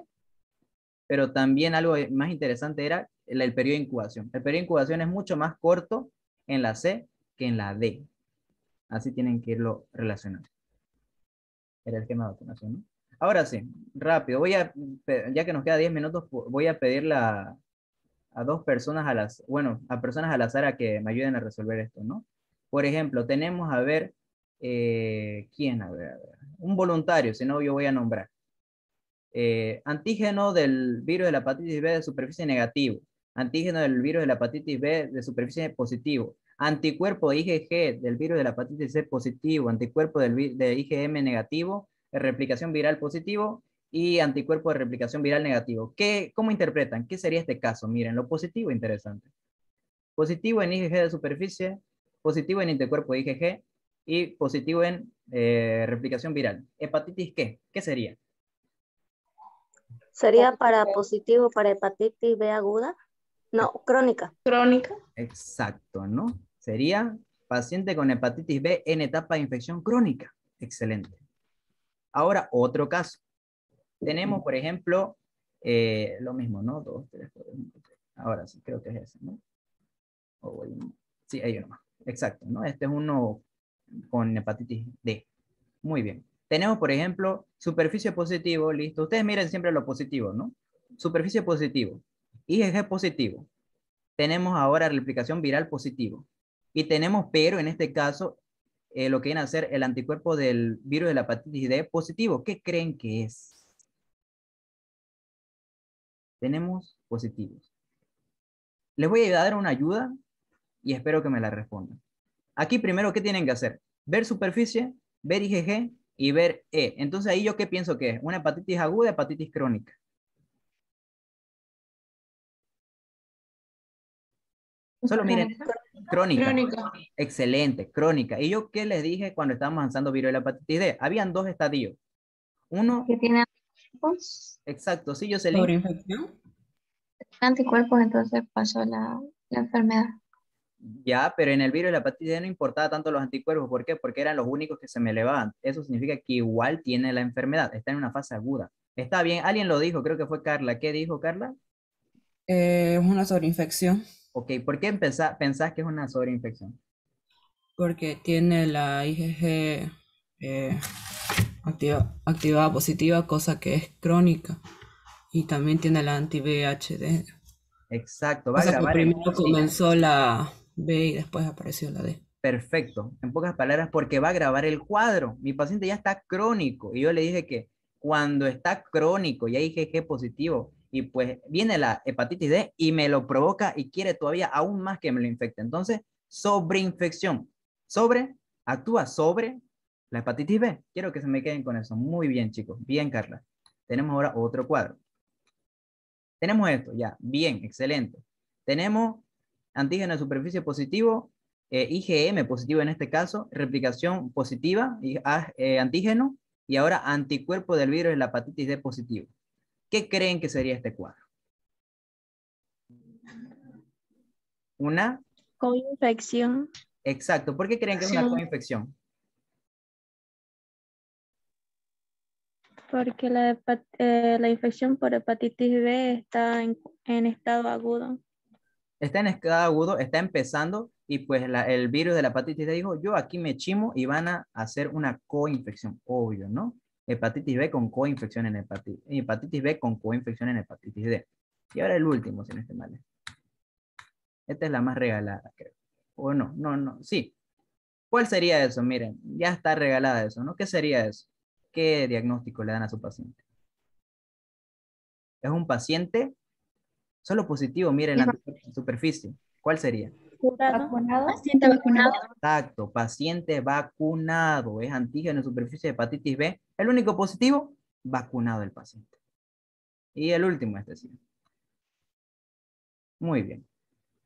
pero también algo más interesante era el, periodo de incubación. El periodo de incubación es mucho más corto en la C que en la D. Así tienen que irlo relacionando. Era el tema de vacunación, ¿no? Ahora sí, rápido, voy a, ya que nos queda 10 minutos, voy a pedir la, a dos personas bueno, a personas al azar a que me ayuden a resolver esto, ¿no? Por ejemplo, tenemos a ver, eh, ¿quién? A un voluntario, si no yo voy a nombrar. Eh, antígeno del virus de la hepatitis B de superficie negativo, antígeno del virus de la hepatitis B de superficie positivo, anticuerpo IgG del virus de la hepatitis C positivo, anticuerpo del, de IgM negativo, replicación viral positivo y anticuerpo de replicación viral negativo. ¿Qué, ¿Cómo interpretan? ¿Qué sería este caso? Miren, lo positivo e interesante. Positivo en IgG de superficie, positivo en intercuerpo de IgG y positivo en eh, replicación viral. ¿Hepatitis qué? ¿Qué sería? ¿Sería para positivo para hepatitis B aguda? No, crónica. Crónica. Exacto, ¿no? Sería paciente con hepatitis B en etapa de infección crónica. Excelente. Ahora, otro caso tenemos, por ejemplo, eh, lo mismo, ¿no? 2, 3, Ahora sí, creo que es ese, ¿no? sí, hay uno más. Exacto, ¿no? Este es uno con hepatitis D. Muy bien. Tenemos, por ejemplo, superficie positivo, listo. Ustedes miren siempre lo positivo, ¿no? Superficie positivo, IgG positivo. Tenemos ahora replicación viral positivo. Y tenemos, pero en este caso, eh, lo que viene a ser el anticuerpo del virus de la hepatitis D positivo. ¿Qué creen que es? tenemos positivos. Les voy a dar una ayuda y espero que me la respondan. Aquí primero, ¿qué tienen que hacer? Ver superficie, ver IgG y ver E. Entonces ahí yo qué pienso que es? Una hepatitis aguda, hepatitis crónica. Solo miren, crónica. Excelente, crónica. ¿Y yo qué les dije cuando estábamos avanzando viruela hepatitis D? Habían dos estadios. Uno... Que tiene Exacto, sí, yo Jocelyn. ¿Por infección? Anticuerpos, entonces pasó la, enfermedad. Ya, pero en el virus de la hepatitis no importaba tanto los anticuerpos. ¿Por qué? Porque eran los únicos que se me elevaban. Eso significa que igual tiene la enfermedad. Está en una fase aguda. Está bien, alguien lo dijo, creo que fue Carla. ¿Qué dijo Carla? Eh, es una sobreinfección. Ok, ¿por qué pensás que es una sobreinfección? Porque tiene la IgG activa, activada positiva, cosa que es crónica. Y también tiene la anti-VHD. Exacto, va a Primero comenzó la B y después apareció la D. Perfecto, en pocas palabras, porque va a grabar el cuadro. Mi paciente ya está crónico y yo le dije que cuando está crónico y que es positivo y pues viene la hepatitis D y me lo provoca y quiere todavía aún más que me lo infecte. Entonces, sobreinfección. Sobre actúa sobre la hepatitis B, quiero que se me queden con eso. Muy bien, chicos. Bien, Carla. Tenemos ahora otro cuadro. Tenemos esto, ya. Bien, excelente. Tenemos antígeno de superficie positivo, eh, IgM positivo en este caso, replicación positiva, y, ah, eh, antígeno, y ahora anticuerpo del virus de la hepatitis D positivo. ¿Qué creen que sería este cuadro? Una coinfección. Exacto. ¿Por qué creen que es una coinfección? porque eh, la, infección por hepatitis B está en, estado agudo. Está en estado agudo, está empezando y pues el virus de la hepatitis D dijo, yo aquí me chimo y van a hacer una coinfección, obvio, ¿no? Hepatitis B con coinfección en hepatitis, hepatitis B con coinfección en hepatitis D. Y ahora el último, si no estoy mal. Esta es la más regalada, creo. O no, no, no, sí. ¿Cuál sería eso? Miren, ya está regalada eso, ¿no? ¿Qué sería eso? ¿Qué diagnóstico le dan a su paciente? Es un paciente solo positivo, miren la superficie. ¿Cuál sería? ¿Vacunado? Paciente vacunado. Exacto, paciente vacunado. Es antígeno en superficie de hepatitis B. El único positivo, vacunado el paciente. Y el último, este sí. Muy bien.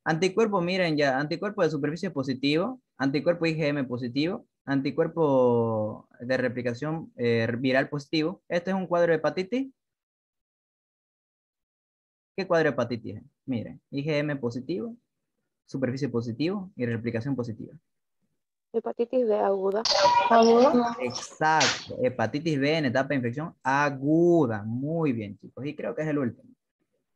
Anticuerpo, miren ya, anticuerpo de superficie positivo, anticuerpo IgM positivo, anticuerpo de replicación eh, viral positivo. Este es un cuadro de hepatitis. ¿Qué cuadro de hepatitis es? Miren, IgM positivo, superficie positivo y replicación positiva. Hepatitis B aguda. ¿Aguda? Exacto. Hepatitis B en etapa de infección aguda. Muy bien, chicos. Y creo que es el último.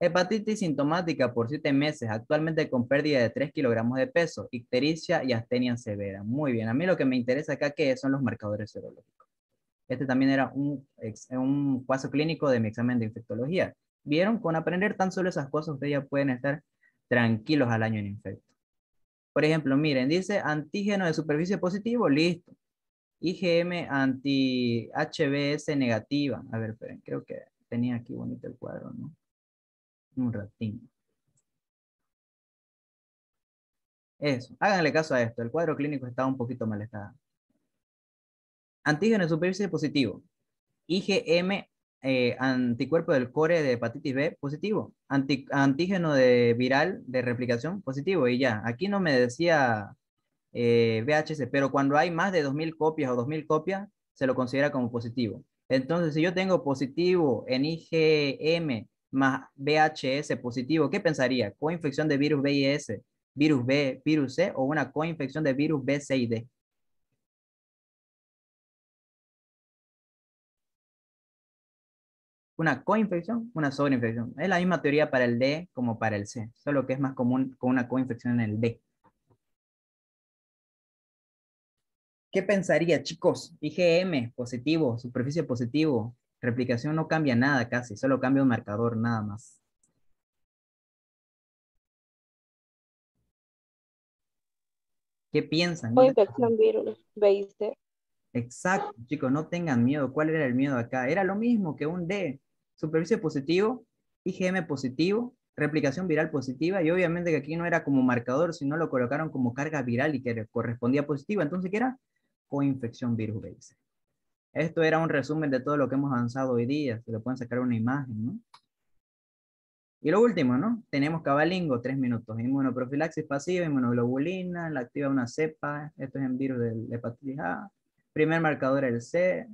Hepatitis sintomática por 7 meses, actualmente con pérdida de 3 kilogramos de peso, ictericia y astenia severa. Muy bien, a mí lo que me interesa acá que son los marcadores serológicos. Este también era un, un clínico de mi examen de infectología. Vieron, con aprender tan solo esas cosas, ustedes ya pueden estar tranquilos al año en infecto. Por ejemplo, miren, dice antígeno de superficie positivo, listo. IgM anti-HBS negativa. A ver, esperen, creo que tenía aquí bonito el cuadro, ¿no? un ratín. Eso, háganle caso a esto, el cuadro clínico está un poquito malestado. Antígeno de superficie positivo. IgM, eh, anticuerpo del core de hepatitis B positivo. antígeno de viral de replicación positivo. Y ya, aquí no me decía eh, VHC, pero cuando hay más de 2.000 copias o 2.000 copias, se lo considera como positivo. Entonces, si yo tengo positivo en IgM más VHS positivo, ¿qué pensaría? Coinfección de virus B y S, virus B, virus C o una coinfección de virus B, C y D. Una coinfección, una sobreinfección. Es la misma teoría para el D como para el C, solo que es más común con una coinfección en el D. ¿Qué pensaría, chicos? IgM positivo, superficie positivo, Replicación no cambia nada casi, solo cambia un marcador nada más. ¿Qué piensan? Coinfección virus, ¿veiste? Exacto, chicos, no tengan miedo. ¿Cuál era el miedo acá? Era lo mismo que un D. Superficie positivo, IgM positivo, replicación viral positiva, y obviamente que aquí no era como marcador, sino lo colocaron como carga viral y que correspondía positiva. Entonces, ¿qué era? Coinfección virus, BIC. Esto era un resumen de todo lo que hemos avanzado hoy día. Se le pueden sacar una imagen, ¿no? Y lo último, ¿no? Tenemos cabalingo, tres minutos. Inmunoprofilaxis pasiva, inmunoglobulina, la activa una cepa, esto es en virus de hepatitis A. Primer marcador el C,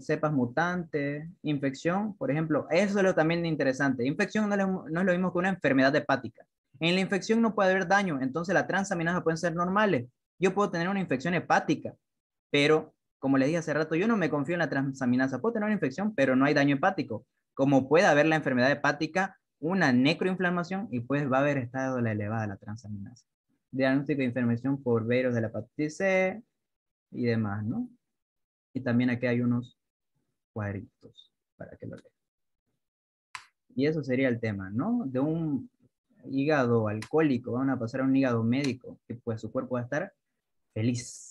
cepas mutantes, infección, por ejemplo. Eso es lo también interesante. Infección no, es lo mismo que una enfermedad hepática. En la infección no puede haber daño, entonces las transaminasas pueden ser normales. Yo puedo tener una infección hepática, pero como les dije hace rato, yo no me confío en la transaminasa. puede tener una infección, pero no hay daño hepático. Como puede haber la enfermedad hepática, una necroinflamación y pues va a haber estado la elevada la transaminasa. Diagnóstico de inflamación por virus de la hepatitis C y demás, ¿no? Y también aquí hay unos cuadritos para que lo lea. Y eso sería el tema, ¿no? De un hígado alcohólico, van a pasar a un hígado médico, que pues su cuerpo va a estar feliz.